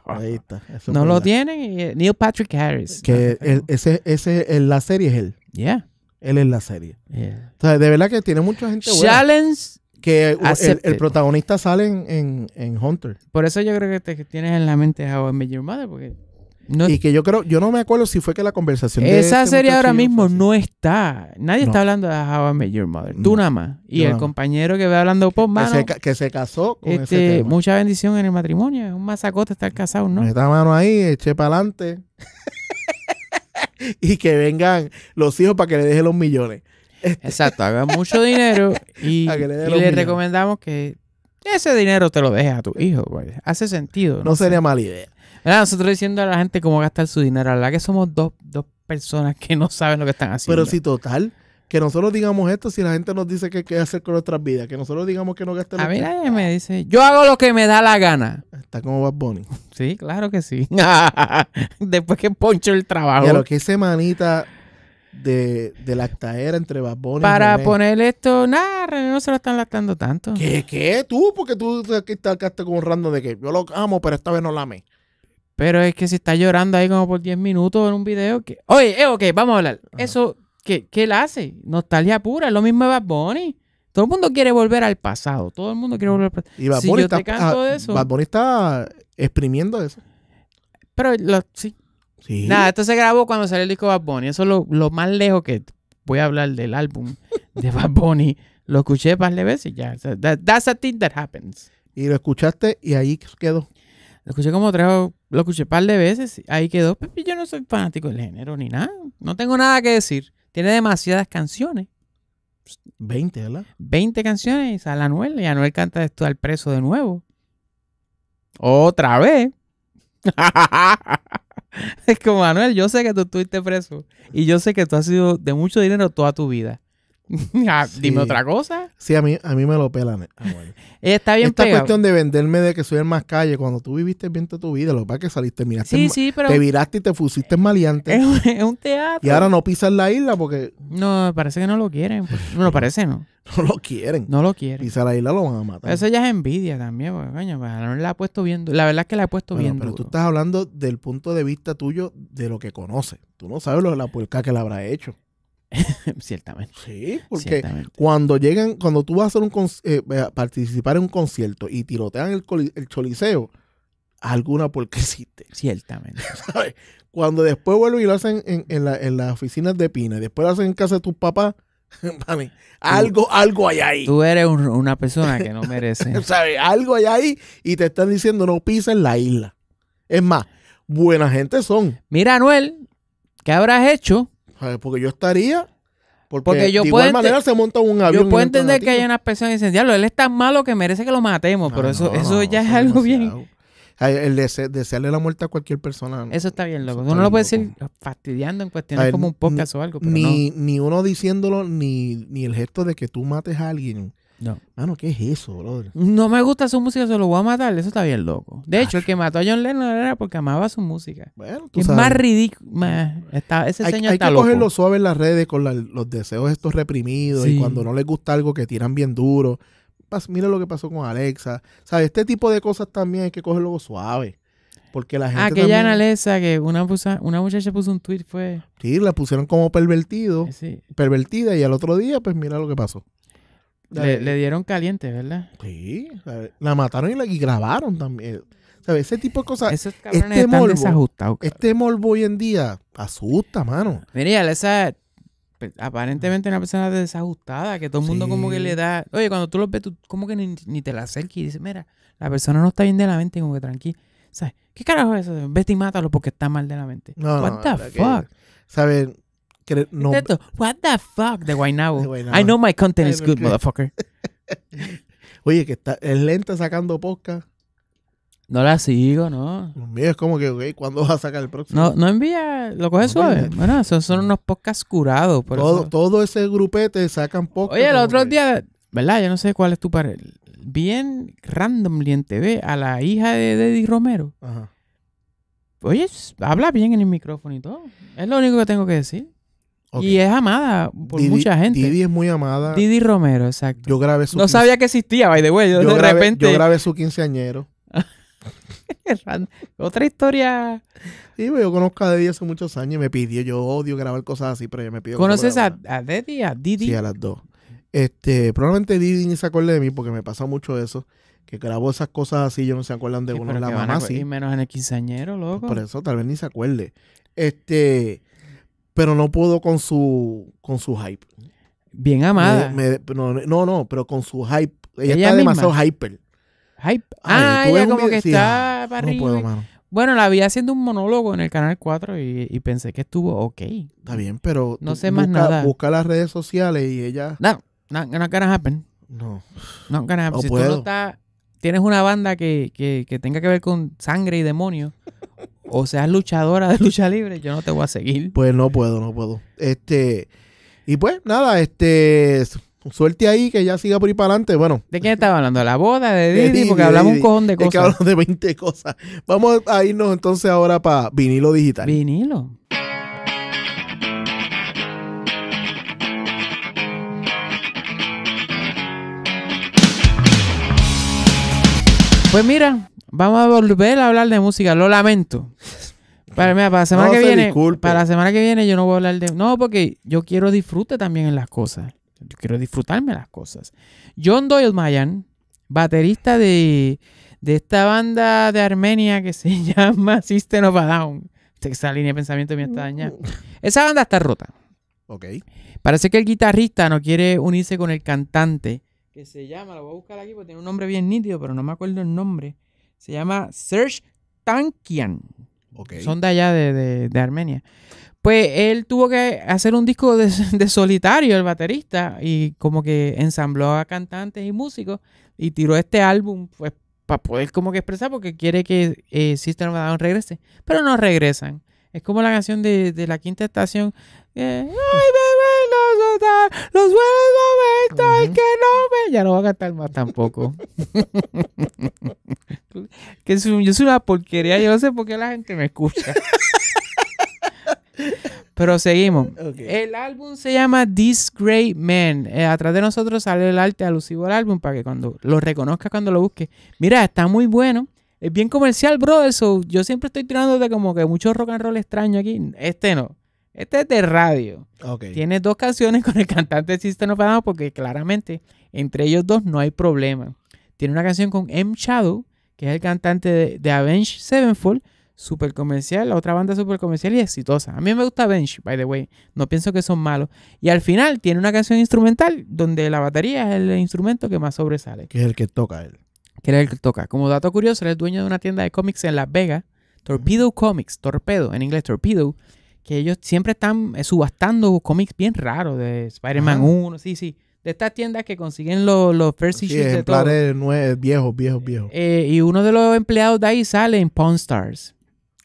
Ahí está. no lo tiene tienen. Eh, Neil Patrick Harris. Que ese, ese, la serie es él. Yeah. Él es la serie. O sea, de verdad que tiene mucha gente buena. Challenge que el, protagonista sale en, Hunter. Por eso yo creo que te tienes en la mente a I Your Mother, porque... y que yo creo, yo no me acuerdo si fue que la conversación esa este serie ahora mismo no está. Nadie está hablando de How I Mother. Tú nada más. Y el compañero que va hablando por mano. Que se, casó con ese este, tema. Mucha bendición en el matrimonio. Es un masacote estar casado, ¿no? Meta mano ahí, eche para adelante. y que vengan los hijos para que le dejen los millones. Este. Exacto, hagan mucho dinero y, le recomendamos que ese dinero te lo dejes a tu hijo. Pues. Hace sentido. No, sería mala idea. nosotros diciendo a la gente cómo gastar su dinero. La que somos dos, personas que no saben lo que están haciendo. Pero si total, que nosotros digamos esto si la gente nos dice que qué hacer con nuestras vidas, que nosotros digamos que no gastemos. A mí nadie me dice, yo hago lo que me da la gana. Está como Bad Bunny. Sí, claro que sí. Después que poncho el trabajo. Pero que semanita de, de lactaera entre baboni Para poner esto, nada, no se lo están lactando tanto. ¿Qué? ¿Qué? Tú, porque tú aquí estás como un random de que yo lo amo, pero esta vez no la amé. Pero es que si está llorando ahí como por 10 minutos en un video que... Oye, eh, ok, vamos a hablar. Eso, ¿qué, ¿qué, hace? Nostalgia pura, lo mismo de Bad Todo el mundo quiere volver al pasado. Todo el mundo quiere volver al pasado. Y Bad está, eso, está exprimiendo eso. Pero sí, Nada, esto se grabó cuando salió el disco Bad Bunny. Eso es lo, más lejos que voy a hablar del álbum de Bad Bunny. Lo escuché un par de veces ya. that's a thing that happens. Y lo escuchaste y ahí quedó. Lo escuché como tres Lo escuché par de veces. Ahí quedó. Yo no soy fanático del género ni nada. No tengo nada que decir. Tiene demasiadas canciones. 20, ¿verdad? 20 canciones a la Anuel. Y Anuel canta esto al preso de nuevo. Otra vez. Es como, Manuel, yo sé que tú estuviste preso y yo sé que tú has sido de mucho dinero toda tu vida. Dime otra cosa. Sí, a mí, a mí me lo pelan. Eh, eh, está bien Esta cuestión de venderme de que soy el más calle, cuando tú viviste bien tu vida, lo que pasa que saliste, miraste, te viraste y te fusiste eh, maleante. Es, un teatro. Y ahora no pisas la isla porque... No, parece que no lo quieren. No, parece no. No lo quieren. No lo quieren. Pisa la isla lo van a matar. Eso ya es envidia también, pues, la ha puesto viendo. La verdad es que la he puesto viendo. Pero tú estás hablando del punto de vista tuyo de lo que conoces. Tú no sabes lo de la puerca que la habrá hecho. Ciertamente. Sí, porque cuando llegan, cuando tú vas a hacer un eh, participar en un concierto y tirotean el, el choliseo, alguna porque existe. Ciertamente. Cuando después vuelven y lo hacen en, la, en las oficinas de Pina, y después lo hacen en casa de tus papás, algo, algo hay ahí. Tú eres una persona que no merece. ¿Sabes? Algo hay ahí y te están diciendo no en la isla. Es más, buena gente son. Mira, Anuel, ¿qué habrás hecho porque yo estaría. Porque, yo de igual manera se monta un avión. Yo puedo entender que hay una persona que él es tan malo que merece que lo matemos, ah, pero eso, eso ya es algo bien. El desearle la muerte a cualquier persona. Eso está bien, loco. Uno lo puede decir fastidiando en cuestiones como un podcast o algo. ni, ni uno diciéndolo, ni, ni el gesto de que tú mates a alguien no. Mano, ¿qué es eso, brother? No me gusta su música, se lo voy a matar. Eso está bien loco. De hecho, el que mató a John Lennon era porque amaba su música. es más ridículo. Está... Ese hay, señor hay que cogerlo suave en las redes con los deseos estos reprimidos y cuando no les gusta algo que tiran bien duro. mira lo que pasó con Alexa. ¿Sabes? Este tipo de cosas también hay que cogerlo suave. Porque la gente. Aquella también... que una, una muchacha puso un tweet fue. Sí, la pusieron como pervertido. Eh, Pervertida y al otro día, pues mira lo que pasó. Le, dieron caliente, ¿verdad? Sí, la, mataron y la grabaron también. ¿Sabes? Ese tipo de cosas. Esos este cabrones están Este morbo hoy en día asusta, mano. Mira, esa pues, aparentemente una persona desajustada, que todo el mundo como que le da. Oye, cuando tú lo ves, tú como que ni, te la acerques y dices, mira, la persona no está bien de la mente, como que tranquila. ¿Sabes? ¿Qué carajo es eso? Vete y mátalo porque está mal de la mente. No, What no, the fuck? ¿Sabes? Qué no... What the fuck de Guaynabo. I know my content is good, motherfucker. Oye, que está, es lenta sacando podcast. No la sigo, no. es como que, güey, ¿cuándo vas a sacar el próximo? No, no envía, lo coge suave. Bueno, son unos podcasts curados. todo, ese grupete sacan podcast. Oye, el otro día, ¿verdad? Yo no sé cuál es tu par. Bien randomly en TV a la hija de Deddy Romero. Ajá. Oye, habla bien en el micrófono y todo. Es lo único que tengo que decir. Y es amada por mucha gente. Didi es muy amada. Didi Romero, exacto. Yo grabé su. No sabía que existía, by the way. Yo, de repente. Yo grabé su quinceañero. Otra historia. Sí, pues, yo conozco a Didi hace muchos años y me pidió. Yo odio grabar cosas así, pero ella me pidió. ¿Conoces a, a Didi? A Didi. Sí, a las dos. Este, probablemente Didi ni se acuerde de mí porque me pasa mucho eso. Que grabó esas cosas así, yo no se acuerdan de uno uno la mamá, sí. Y menos en el quinceañero, loco. Por eso, tal vez ni se acuerde. Este pero no puedo con su, con su hype. Bien amada. no, no, pero con su hype. Ella, está demasiado hyper. Hype. ah, ella como que está para no puedo, mano. Bueno, la vi haciendo un monólogo en el canal 4 y, pensé que estuvo ok. Está bien, pero. No sé más nada. Busca las redes sociales y ella. No, no, no gonna happen. No. No gonna happen. si tú no estás, tienes una banda que, que, que tenga que ver con sangre y demonios o seas luchadora de lucha libre, yo no te voy a seguir. Pues no puedo, no puedo. Este, y pues nada, este, suerte ahí que ya siga por ir para adelante. Bueno. ¿De quién estaba hablando? La boda de Didi, porque hablamos un cojón de cosas. Es que hablamos de 20 cosas. Vamos a irnos entonces ahora para vinilo digital. Vinilo. Pues mira, Vamos a volver a hablar de música, lo lamento. Para, la semana que viene, la semana que viene yo no voy a hablar de no porque yo quiero disfrute también en las cosas. Yo quiero disfrutarme las cosas. John Doyle Mayan, baterista de, esta banda de Armenia que se llama System of a Down. Esa línea de pensamiento me está dañada. Esa banda está rota. Ok. Parece que el guitarrista no quiere unirse con el cantante que se llama, lo voy a buscar aquí porque tiene un nombre bien nítido, pero no me acuerdo el nombre se llama Serge Tankian. Okay. Son de allá de, Armenia. Pues él tuvo que hacer un disco de, solitario, el baterista, y como que ensambló a cantantes y músicos y tiró este álbum, pues para poder como que expresar, porque quiere que Sister eh, System of regrese. Pero no regresan. Es como la canción de, la quinta estación. Eh, los buenos momentos que no me... Ya no va a cantar más tampoco. que yo soy una porquería, yo no sé por qué la gente me escucha. Pero seguimos. El álbum se llama This Great Man. Eh, atrás de nosotros sale el arte alusivo al álbum para que cuando lo reconozca cuando lo busques. Mira, está muy bueno. Es bien comercial, bro. Eso. Yo siempre estoy tirando de como que mucho rock and roll extraño aquí. Este no. Este es de radio. Okay. Tiene dos canciones con el cantante System of a porque claramente entre ellos dos no hay problema. Tiene una canción con M. Shadow, que es el cantante de, Avenge Avenged Sevenfold, super comercial, la otra banda super comercial y exitosa. A mí me gusta Avenged, by the way. No pienso que son malos. Y al final tiene una canción instrumental donde la batería es el instrumento que más sobresale. Que es el que toca él. Que es el que toca. Como dato curioso, él es dueño de una tienda de cómics en Las Vegas. Torpedo Comics, Torpedo, en inglés Torpedo, que ellos siempre están eh, subastando cómics bien raros de Spider-Man 1, sí, sí. De estas tiendas que consiguen los, los first issues de todo. Eh, viejos, viejos, eh, viejos. y uno de los empleados de ahí sale en Pawn Stars.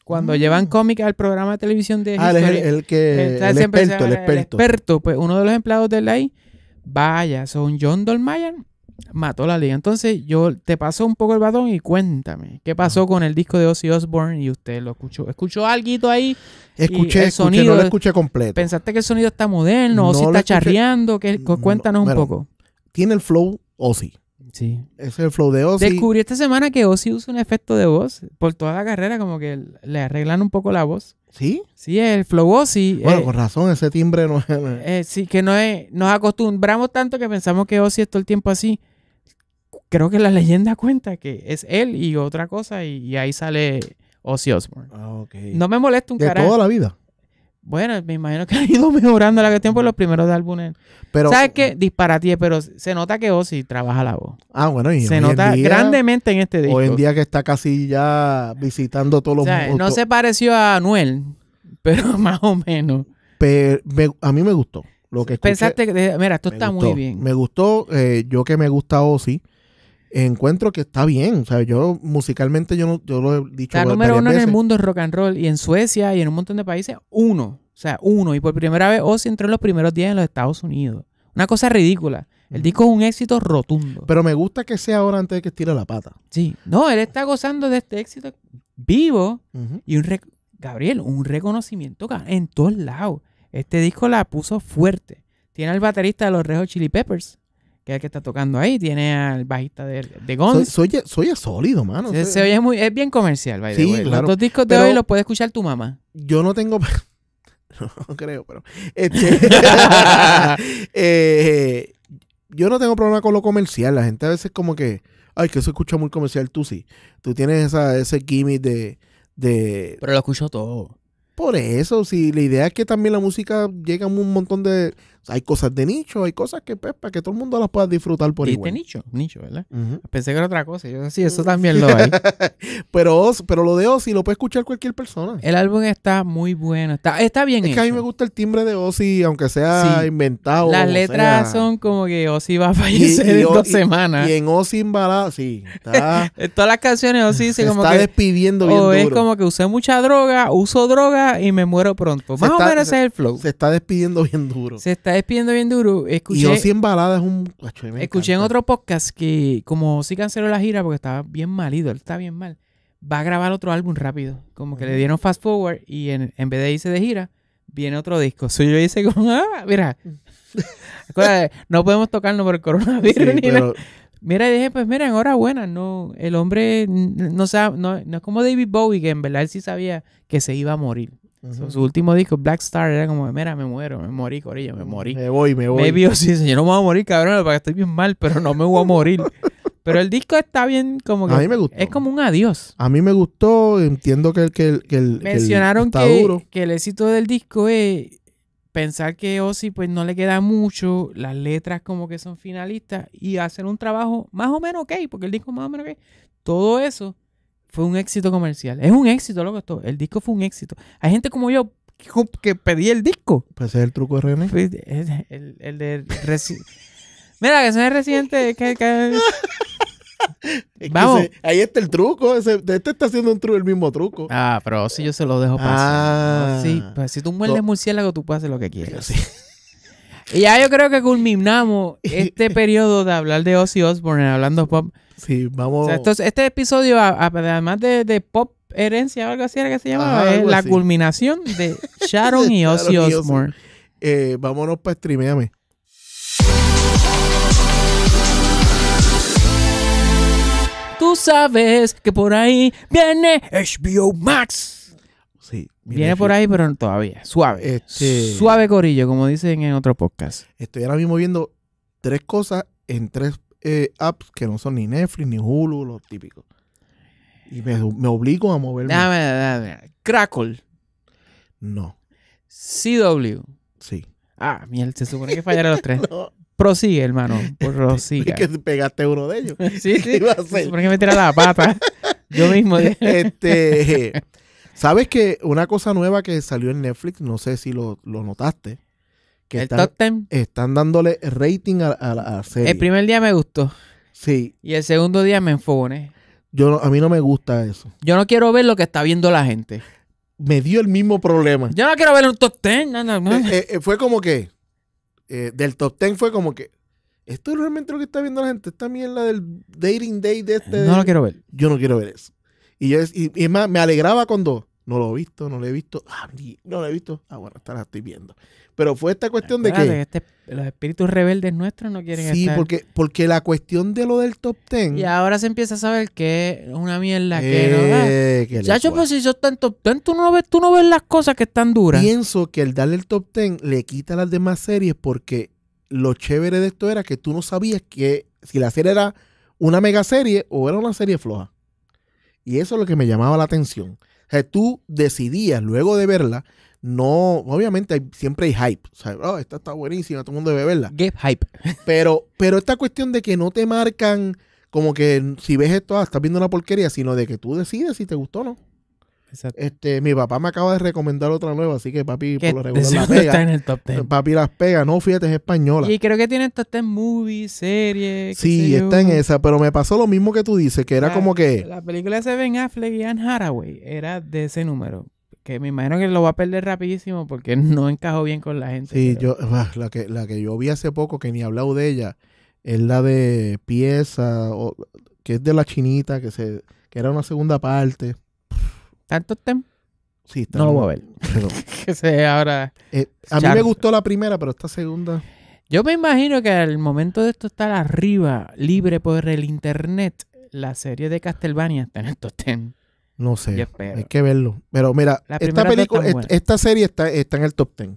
Cuando ah. llevan cómics al programa de televisión de... Ah, es el, que... experto, el experto, el experto. Pues uno de los empleados de ahí, vaya, son John Dolmayan mató la liga. Entonces, yo te paso un poco el batón y cuéntame, ¿qué pasó con el disco de Ozzy Osbourne? Y usted lo escuchó. ¿Escuchó algo ahí? Escuché, no lo escuché completo. ¿Pensaste que el sonido está moderno? O si está charreando? Mm, cuéntanos un poco. Tiene el flow Ozzy. Sí. es el flow de Ozzy. Descubrí esta semana que Ozzy usa un efecto de voz por toda la carrera, como que le arreglan un poco la voz. ¿Sí? Sí, el flow Ozzy. Bueno, eh, con razón, ese timbre no es... Eh, sí, que no es... Nos acostumbramos tanto que pensamos que Ozzy es todo el tiempo así. Creo que la leyenda cuenta que es él y otra cosa y, ahí sale Ozzy Osbourne. Ah, no me molesta un carajo. De toda la vida. Bueno, me imagino que ha ido mejorando la cuestión por los primeros álbumes. Pero, ¿Sabes qué? Disparate, pero se nota que Ozzy trabaja la voz. Ah, bueno, y Se nota grandemente en este disco. Hoy en día que está casi ya visitando todos los sea, No se pareció a Anuel, pero más o menos. Pero a mí me gustó. Lo que Pensaste, que, mira, esto está muy bien. Me gustó, eh, yo que me gusta Ozzy, encuentro que está bien. O sea, yo musicalmente yo, no, yo lo he dicho. La número uno en el mundo es rock and roll y en Suecia y en un montón de países, uno. O sea, uno. Y por primera vez Ozzy entró en los primeros días en los Estados Unidos. Una cosa ridícula. El mm. disco es un éxito rotundo. Pero me gusta que sea ahora antes de que estire la pata. Sí. No, él está gozando de este éxito vivo y un, Gabriel, un reconocimiento en todos lados. Este disco la puso fuerte. Tiene al baterista de los Rejos Chili Peppers que es el que está tocando ahí. Tiene al bajista de, de Soy, soy, sólido, mano. Se, es bien comercial, by sí, Claro, Los discos de hoy los puede escuchar tu mamá. Yo no tengo... no creo, pero... Este, eh, yo no tengo problema con lo comercial. La gente a veces como que... Ay, que eso escucha muy comercial. Tú sí. Tú tienes esa, ese gimmick de, Pero lo escucho todo. Por eso, sí la idea es que también la música llega a un montón de hay cosas de nicho, hay cosas que pues, para que todo el mundo las pueda disfrutar por igual. nicho, nicho, ¿verdad? Pensé que era otra cosa. Yo, sí, eso mm. también lo hay. pero, pero lo de Ozzy lo puede escuchar cualquier persona. El álbum está muy bueno. Está, está bien Es que a mí me gusta el timbre de Ozzy, aunque sea inventado. Las letras son como que Ozzy va a fallecer en dos semanas. Y en Ozzy embarazado, sí. Todas las canciones Ozzy se, está despidiendo bien oh, duro o es como que usé mucha droga, uso droga y me muero pronto. Más o menos es el flow. Se está despidiendo bien duro. Se está está despidiendo bien duro. Escuché, y Ozzy en balada es un. escuché en otro podcast que, como si canceló la gira porque estaba bien malido, él está bien mal, va a grabar otro álbum rápido. Como que le dieron fast forward y en, vez de irse de gira, viene otro disco. Soy yo dice ah, mira. no podemos tocarnos por el coronavirus mira y dije, pues mira, enhorabuena, no, el hombre no sabe, no es como David Bowie, que en verdad él sí sabía que se iba a morir su último disco, Black Star, era como, mira, me muero, me morí, Corillo, me morí. Me voy, me voy. yo sí, yo no me voy a morir, cabrón, porque estoy bien mal, pero no me voy a morir. Pero el disco está bien como que... A mí me gustó. Es como un adiós. A mí me gustó, entiendo que el... Que Mencionaron que, el, que, el éxito del disco es pensar que Ozzy pues no le queda mucho, las letras como que son finalistas y hacer un trabajo más o menos ok, porque el disco más o menos ok. Todo eso fue un éxito comercial. Es un éxito, loco, esto. El disco fue un éxito. Hay gente como yo que, pedí el disco. Pues ese es el truco de René. El, de... Mira, que es reciente. Que, Vamos. ahí está el truco. este está haciendo un truco, el mismo truco. Ah, pero si yo se lo dejo pasar. Ah, sí, pues si tú muerdes murciélago, tú puedes hacer lo que quieras. Y ya yo creo que culminamos este periodo de hablar de Ozzy Osbourne Hablando Pop. Sí, vamos. este episodio, además de, pop herencia o algo así era que se llamaba, es la culminación de Sharon y Ozzy Osbourne. Eh, vámonos para streameame. Tú sabes que por ahí viene HBO Max. Sí, viene, por ahí, pero todavía. Suave. Este- suave corillo, como dicen en otro podcast. Estoy ahora mismo viendo tres cosas en tres eh, apps que no son ni Netflix, ni Hulu, los típicos. Y me, obligo a moverme. Crackle. No. CW. Sí. Ah, miel, se supone que fallaron los tres. no. Prosigue, hermano. Prosigue. Es que pegaste uno de ellos. sí, sí. Iba a se supone que me tira la pata. Yo mismo. este. ¿Sabes que una cosa nueva que salió en Netflix, no sé si lo, lo notaste, están, dándole rating a, serie. El primer día me gustó. Sí. Y el segundo día me enfogoné. Yo a mí no me gusta eso. Yo no quiero ver lo que está viendo la gente. Me dio el mismo problema. Yo no quiero ver un top ten. Eh, eh, eh, fue como que. del top ten fue como que. Esto es realmente lo que está viendo la gente. Esta mierda del dating day de este. No lo quiero ver. Yo no quiero ver eso. Y yo más, me alegraba cuando. No lo he visto, no lo he visto. Ah, no lo he visto. Ah, bueno, esta la estoy viendo. Pero fue esta cuestión de que... Este, los espíritus rebeldes nuestros no quieren estar... Sí, porque, porque la cuestión de lo del top ten... Y ahora se empieza a saber que es una mierda que no eh, Chacho, pues si yo estoy en top ten, tú no, ves, tú no ves las cosas que están duras. Pienso que el darle el top ten le quita las demás series porque lo chévere de esto era que tú no sabías que si la serie era una mega serie o era una serie floja. Y eso es lo que me llamaba la atención. O sea, tú decidías luego de verla no, obviamente siempre hay hype. O oh, esta está buenísima, todo el mundo debe verla. Get hype. pero, pero esta cuestión de que no te marcan como que si ves esto, ah, estás viendo una porquería, sino de que tú decides si te gustó o no. Exacto. Este, mi papá me acaba de recomendar otra nueva, así que papi por lo regular Está en el top 10. Papi las pega, no, fíjate, es española. Y creo que tiene top 10 movies, series. Sí, está en esa, pero me pasó lo mismo que tú dices, que era como que. La película de Seven Affleck y Anne Haraway era de ese número que me imagino que lo va a perder rapidísimo porque no encajó bien con la gente. Sí, yo, ah, la que, la que yo vi hace poco, que ni he hablado de ella, es la de pieza, o, que es de la chinita, que se era una segunda parte. tanto temas? Sí, está no lo voy a ver. que se ahora. Eh, a mí me gustó la primera, pero esta segunda. Yo me imagino que al momento de esto estar arriba, libre por el internet, la serie de Castlevania está en estos ten. No sé. Hay que verlo. Pero mira, esta, serie está, en el top 10.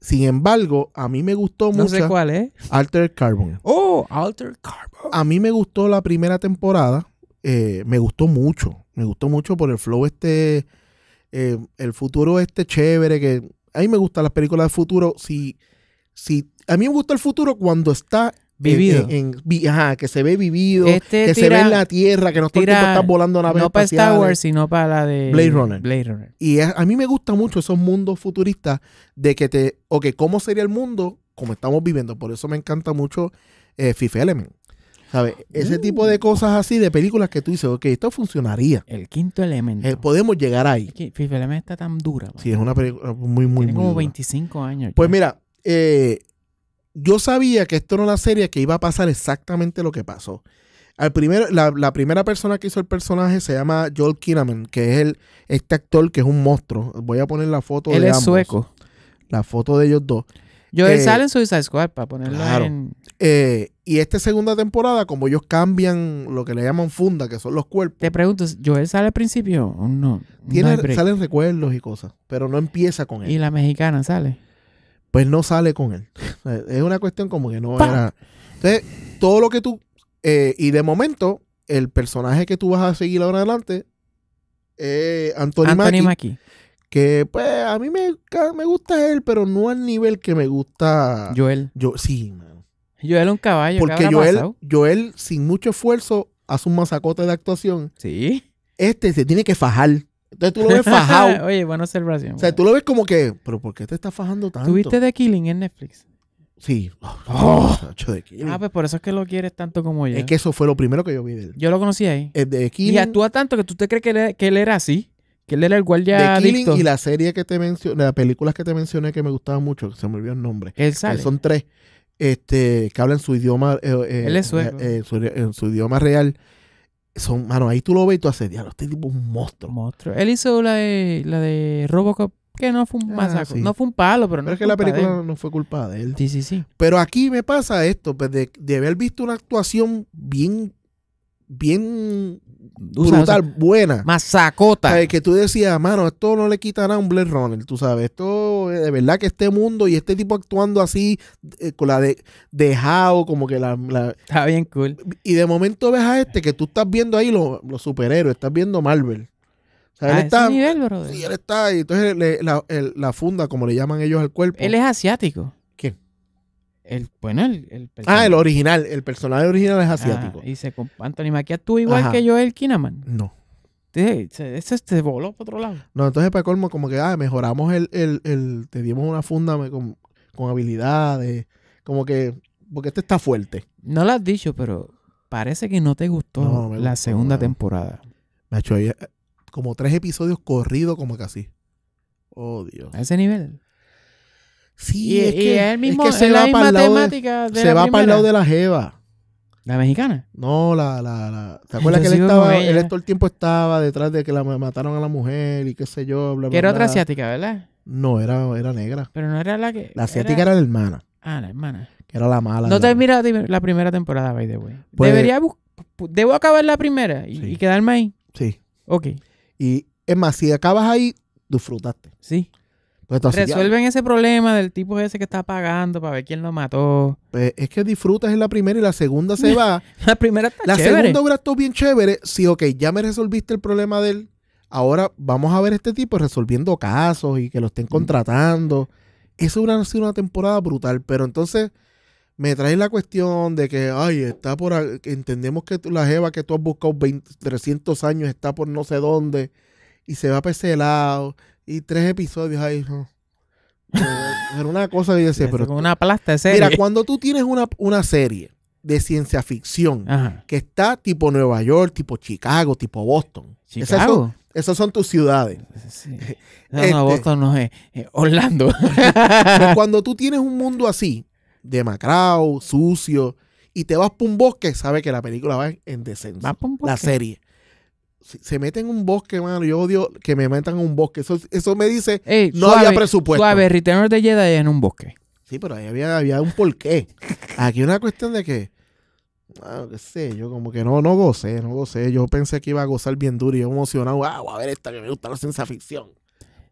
Sin embargo, a mí me gustó no mucho. Sé cuál es. ¿eh? Alter Carbon. Oh, Alter Carbon. A mí me gustó la primera temporada. Eh, me gustó mucho. Me gustó mucho por el flow este. Eh, el futuro este chévere. Que a mí me gustan las películas de futuro. Si, si, a mí me gusta el futuro cuando está Vivido. ajá, que se ve vivido, este que se ve en la tierra, que no está estás volando naves No para Star Wars, sino para la de Blade Runner. Y a mí me gustan mucho esos mundos futuristas de que te, o que cómo sería el mundo como estamos viviendo. Por eso me encanta mucho eh, Fifth Element. ¿Sabes? Ese tipo de uh. cosas así, de películas que tú dices, ok, esto funcionaría. El quinto elemento. Eh, podemos llegar ahí. Fifth Element está tan dura. Sí, es una película muy, muy, Tiene como 25 años. Pues mira, eh, yo sabía que esto era una serie que iba a pasar exactamente lo que pasó. Al la, primera persona que hizo el personaje se llama Joel Kinnaman, que es el, este actor que es un monstruo. Voy a poner la foto Él de es sueco. La foto de ellos dos. Joel eh, sale en Suicide Squad para ponerlo en... Eh, y esta segunda temporada, como ellos cambian lo que le llaman funda, que son los cuerpos. Te pregunto, ¿Joel sale al principio o no? Tiene, no salen recuerdos y cosas, pero no empieza con él. ¿Y la mexicana sale? pues no sale con él. es una cuestión como que no era. Entonces, todo lo que tú. Eh, y de momento, el personaje que tú vas a seguir ahora adelante es eh, Anthony, Mackie, Que pues a mí me, me, gusta él, pero no al nivel que me gusta. Joel. Yo, sí, Joel es un caballo. Porque Joel, Joel, sin mucho esfuerzo, hace un masacote de actuación. Sí. Este se tiene que fajar. Entonces tú lo ves fajado. Oye, O sea, tú lo ves como que, pero ¿por qué te estás fajando tanto? ¿Tuviste The Killing en Netflix? Sí. Oh. Killing. Ah, pues por eso es que lo quieres tanto como yo. Es que eso fue lo primero que yo vi él. Yo lo conocí ahí. de Killing. Y actúa tanto que tú te crees que él, era así. Que él era el guardia de Killing y la serie que te mencioné, las películas que te mencioné que me gustaban mucho, que se me olvidó el nombre. Él son tres. Este, que hablan su idioma. Eh, eh él es eh, eh, en su idioma real son, mano, ahí tú lo ves y tú haces, diablo, este tipo es un monstruo. monstruo. Él hizo la de, la de Robocop, que no fue un ah, no fue un palo, pero, pero es que la película no fue culpa de él. Sí, sí, sí. Pero aquí me pasa esto, pues de haber visto una actuación bien bien brutal, buena. Masacota. que tú decías, mano, esto no le quitará a un Blair Ronald, tú sabes. Esto, eh, de verdad que este mundo y este tipo actuando así, eh, con la de dejado, como que la, Está bien cool. Y de momento ves a este que tú estás viendo ahí los, superhéroes, estás viendo Marvel. O sea, él está, Sí, él está, entonces la, la funda, como le llaman ellos al cuerpo. Él es asiático. El, bueno, el, Ah, el original. El personaje original es asiático. y se Anthony Mackie tú igual que yo el Kinaman No. Dije, ese se voló para otro lado. No, entonces para colmo, como que ah, mejoramos el, el, el Te dimos una funda con, con habilidades. Como que. Porque este está fuerte. No lo has dicho, pero parece que no te gustó la segunda ha temporada. ahí eh, como tres episodios corridos como que así. Oh, A ese nivel. Sí, es, que, se va para el lado de, se va el de la jeva. ¿La mexicana? No, la, la, ¿Te acuerdas que él estaba, él todo el tiempo estaba detrás de que la mataron a la mujer y qué sé yo, Que era otra asiática, ¿verdad? No, era, era negra. Pero no era la que. La asiática era, la hermana. Ah, la hermana. Que era la mala. No te mirado la primera temporada, by the way. Pues, Debería Debo acabar la primera y, y, quedarme ahí. Sí. Ok. Y es más, si acabas ahí, disfrutaste. Sí. Pues Resuelven ese problema del tipo ese que está pagando para ver quién lo mató. Pues, es que disfrutas en la primera y la segunda se va. la primera está La segunda obra todo bien chévere. Sí, ok, ya me resolviste el problema de él. Ahora vamos a ver este tipo resolviendo casos y que lo estén mm. contratando. Eso hubiera sido una temporada brutal, pero entonces me trae la cuestión de que, ay, está por. Entendemos que la Jeva que tú has buscado 300 años está por no sé dónde y se va a ese lado y tres episodios ahí. ¿no? Era una cosa que decir pero... una plasta de serie. Mira, cuando tú tienes una, serie de ciencia ficción que está tipo Nueva York, tipo Chicago, tipo Boston. ¿Chicago? Esas son, tus ciudades. Sí. No, no, este Boston no es, Orlando. pero cuando tú tienes un mundo así, de macrao sucio, y te vas por un bosque, sabes que la película va en descenso. la serie se mete en un bosque, mano. Yo odio que me metan en un bosque. Eso, me dice no había presupuesto. Suave, Return de Jedi en un bosque. Sí, pero ahí había, había un porqué. Aquí una cuestión de que, no, ah, qué sé, yo como que no, no gocé, no gocé. Yo pensé que iba a gozar bien duro y emocionado. Ah, a ver esta que me gusta la ciencia ficción.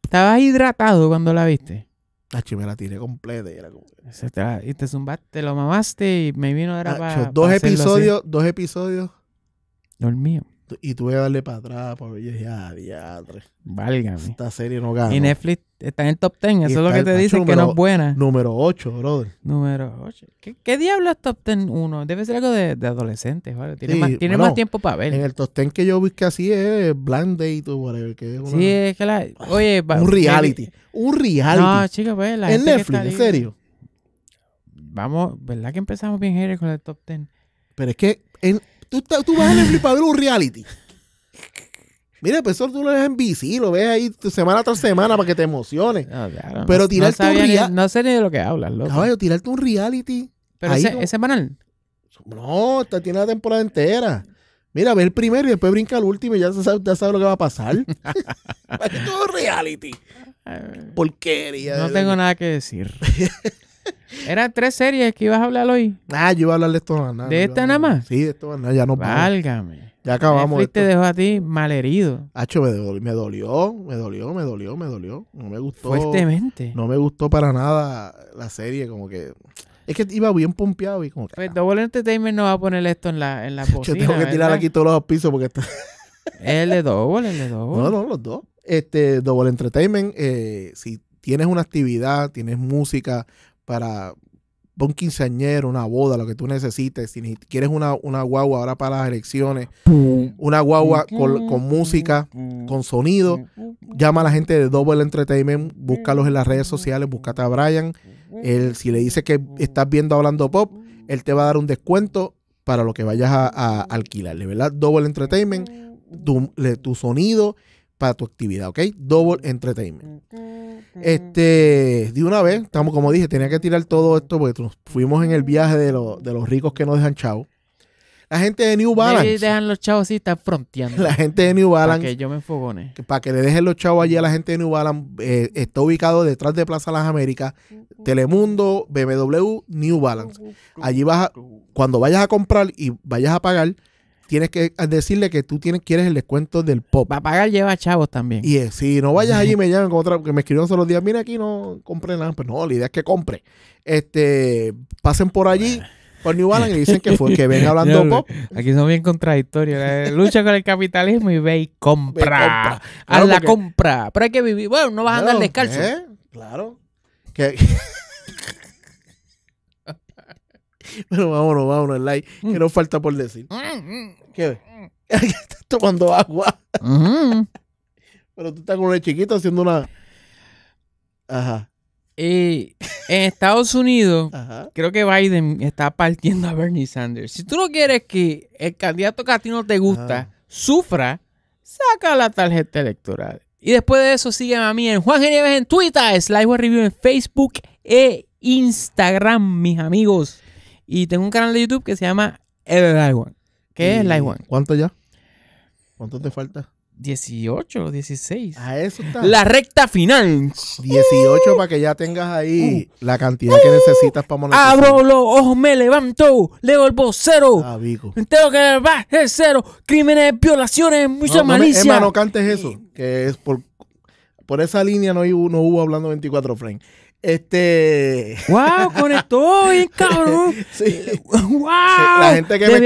¿Estabas hidratado cuando la viste? La me la tiré completa y era como... Se te te zumbaste, lo mamaste y me vino a para... Dos episodios, dos episodios. dormí y tuve a darle para atrás para yo dije, ah, diadre. Válgame. Esta serie no gana. Y Netflix está en el top 10, eso es lo que te dicen que no es buena. Número 8, brother. Número 8. ¿Qué, qué diablo es top 10 uno? Debe ser algo de, de adolescentes, ¿vale? Tiene, más, tiene más tiempo para ver. En el top 10 que yo vi que así es Blind Date o whatever. sí, es que la. Oye, un reality. Un reality. No, chicos, pues la. En Netflix, en serio. Vamos, ¿verdad que empezamos bien, Jerry, con el top 10? Pero es que en, Tú, tú vas en el un reality. Mira, pues eso tú lo ves en bici, lo ves ahí semana tras semana para que te emociones. Ah, pero tirarte un reality. No sé ni de lo que hablas, loco. Caballo, tirarte un reality. Pero ese, es semanal. No, te tiene la temporada entera. Mira, ve el primero y después brinca el último y ya sabes, ya sabes lo que va a pasar. todo reality. Porquería. No tengo nada que decir. Eran tres series que ibas a hablar hoy. Ah, yo iba a hablar de esto nada ¿De esta nada más? Sí, de esto nada Ya no Válgame. Ya acabamos. te dejó a ti malherido. Hacho, me dolió, me dolió, me dolió, me dolió, me dolió. No me gustó. Fuertemente. No me gustó para nada la serie, como que... Es que iba bien pompeado y como que... Pues ah. Double Entertainment no va a poner esto en la, en la Yo tengo que tirar aquí todos los pisos porque... Está... el de Double, el de Double. No, no, los dos. Este, Double Entertainment, eh, si tienes una actividad, tienes música, para un quinceañero, una boda, lo que tú necesites. Si quieres una, guagua ahora para las elecciones, una guagua con, música, con sonido, llama a la gente de Double Entertainment, búscalos en las redes sociales, búscate a Brian. Él, si le dices que estás viendo Hablando Pop, él te va a dar un descuento para lo que vayas a, alquilarle, ¿verdad? Double Entertainment, tu sonido para tu actividad, ¿ok? Double Entertainment. Este, de una vez, estamos, como dije, tenía que tirar todo esto porque fuimos en el viaje de, los ricos que no dejan chavos. La gente de New Balance. dejan los chavos y están fronteando. La gente de New Balance. Para que yo me enfogone. Para que le dejen los chavos allí a la gente de New Balance. Eh, está ubicado detrás de Plaza Las Américas, Telemundo, BMW, New Balance. Allí vas, a, cuando vayas a comprar y vayas a pagar, tienes que decirle que tú tienes, quieres el descuento del pop. Va pagar lleva chavos también. Y eh, si no vayas allí me llaman con otra, que me escribieron solo los días, mira aquí no compre nada. Pues no, la idea es que compre. Este, pasen por allí. Por New Balance y dicen que fue que ven hablando pop. Aquí son bien contradictorios. Eh. Lucha con el capitalismo y ve y compra. A la compra. Pero hay que vivir. Bueno, no vas a andar descalzo. ¿eh? Claro. no Bueno, vámonos, vámonos, like, que nos mm. falta por decir. Mm. ¿Qué? estás tomando agua. Pero tú estás con una chiquita haciendo una. Ajá. Y en Estados Unidos, creo que Biden está partiendo a Bernie Sanders. Si tú no quieres que el candidato que a ti no te gusta sufra, saca la tarjeta electoral. Y después de eso, sígueme a mí en Juan Genieves en Twitter, Slideware Review en Facebook e Instagram, mis amigos. Y tengo un canal de YouTube que se llama El One. ¿Qué es la igual? ¿Cuánto ya? ¿Cuánto te falta? 18, 16. A eso está. La recta final. 18 para que ya tengas ahí uh. la cantidad que uh. necesitas para monetizar. Abro los ojos, me levanto, leo el vocero. Ah, Tengo que bajar el cero. Crímenes, violaciones, mucha malicia. No, no cantes eso. Que es por, por esa línea no hubo, no hubo hablando 24 frames. Este. ¡Wow! Conectó bien, cabrón. ¡Wow! La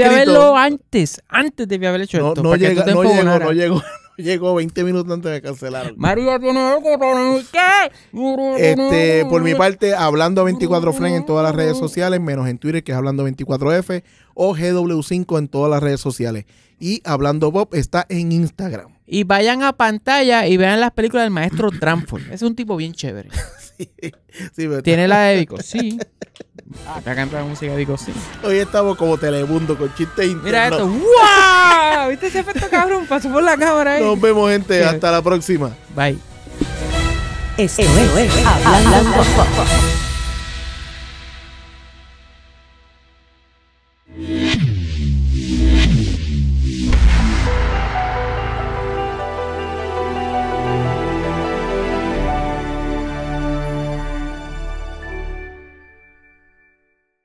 haberlo antes. Antes debía haber hecho esto. No, llega, no llegó, no llegó, no llegó. 20 minutos antes de cancelar. María tiene ¿Qué? Este, por mi parte, hablando 24Fren en todas las redes sociales, menos en Twitter, que es hablando 24F, o GW5 en todas las redes sociales. Y hablando Bob está en Instagram. Y vayan a pantalla y vean las películas del maestro Tramford. Es un tipo bien chévere. Tiene la de Vico, sí. Está acá música de sí. Hoy estamos como Telemundo con chiste. internos. Mira esto, ¡wow! ¿Viste ese efecto cabrón? Pasó por la cámara ahí. Nos vemos, gente. Hasta la próxima. Bye. Esto es Hablando